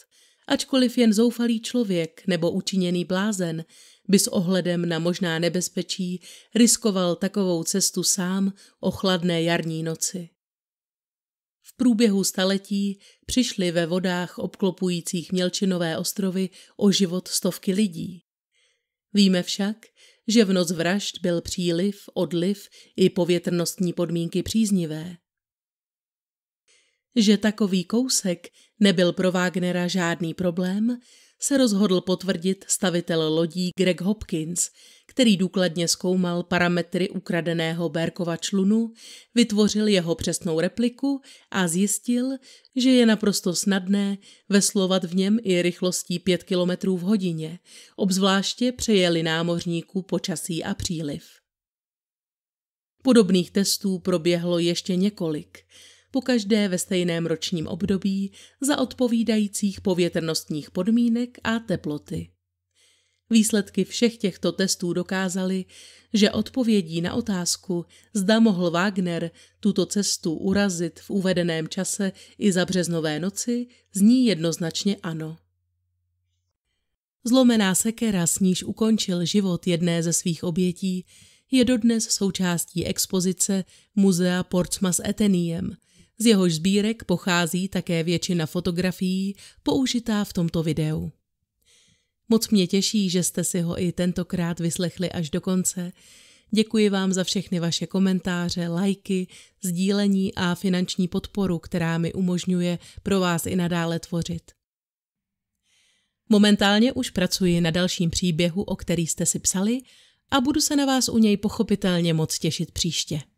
ačkoliv jen zoufalý člověk nebo učiněný blázen by s ohledem na možná nebezpečí riskoval takovou cestu sám o chladné jarní noci. V průběhu staletí přišly ve vodách obklopujících Mělčinové ostrovy o život stovky lidí. Víme však, že v noc vražd byl příliv, odliv i povětrnostní podmínky příznivé – že takový kousek nebyl pro Wagnera žádný problém, se rozhodl potvrdit stavitel lodí Greg Hopkins, který důkladně zkoumal parametry ukradeného Berkova člunu, vytvořil jeho přesnou repliku a zjistil, že je naprosto snadné veslovat v něm i rychlostí 5 km v hodině, obzvláště přejeli námořníku počasí a příliv. Podobných testů proběhlo ještě několik – pokaždé ve stejném ročním období za odpovídajících povětrnostních podmínek a teploty. Výsledky všech těchto testů dokázaly, že odpovědí na otázku, zda mohl Wagner tuto cestu urazit v uvedeném čase i za březnové noci, zní jednoznačně ano. Zlomená sekera, s níž ukončil život jedné ze svých obětí, je dodnes součástí expozice Muzea Portsmas Eteniem – z jehož sbírek pochází také většina fotografií použitá v tomto videu. Moc mě těší, že jste si ho i tentokrát vyslechli až do konce. Děkuji vám za všechny vaše komentáře, lajky, sdílení a finanční podporu, která mi umožňuje pro vás i nadále tvořit. Momentálně už pracuji na dalším příběhu, o který jste si psali, a budu se na vás u něj pochopitelně moc těšit příště.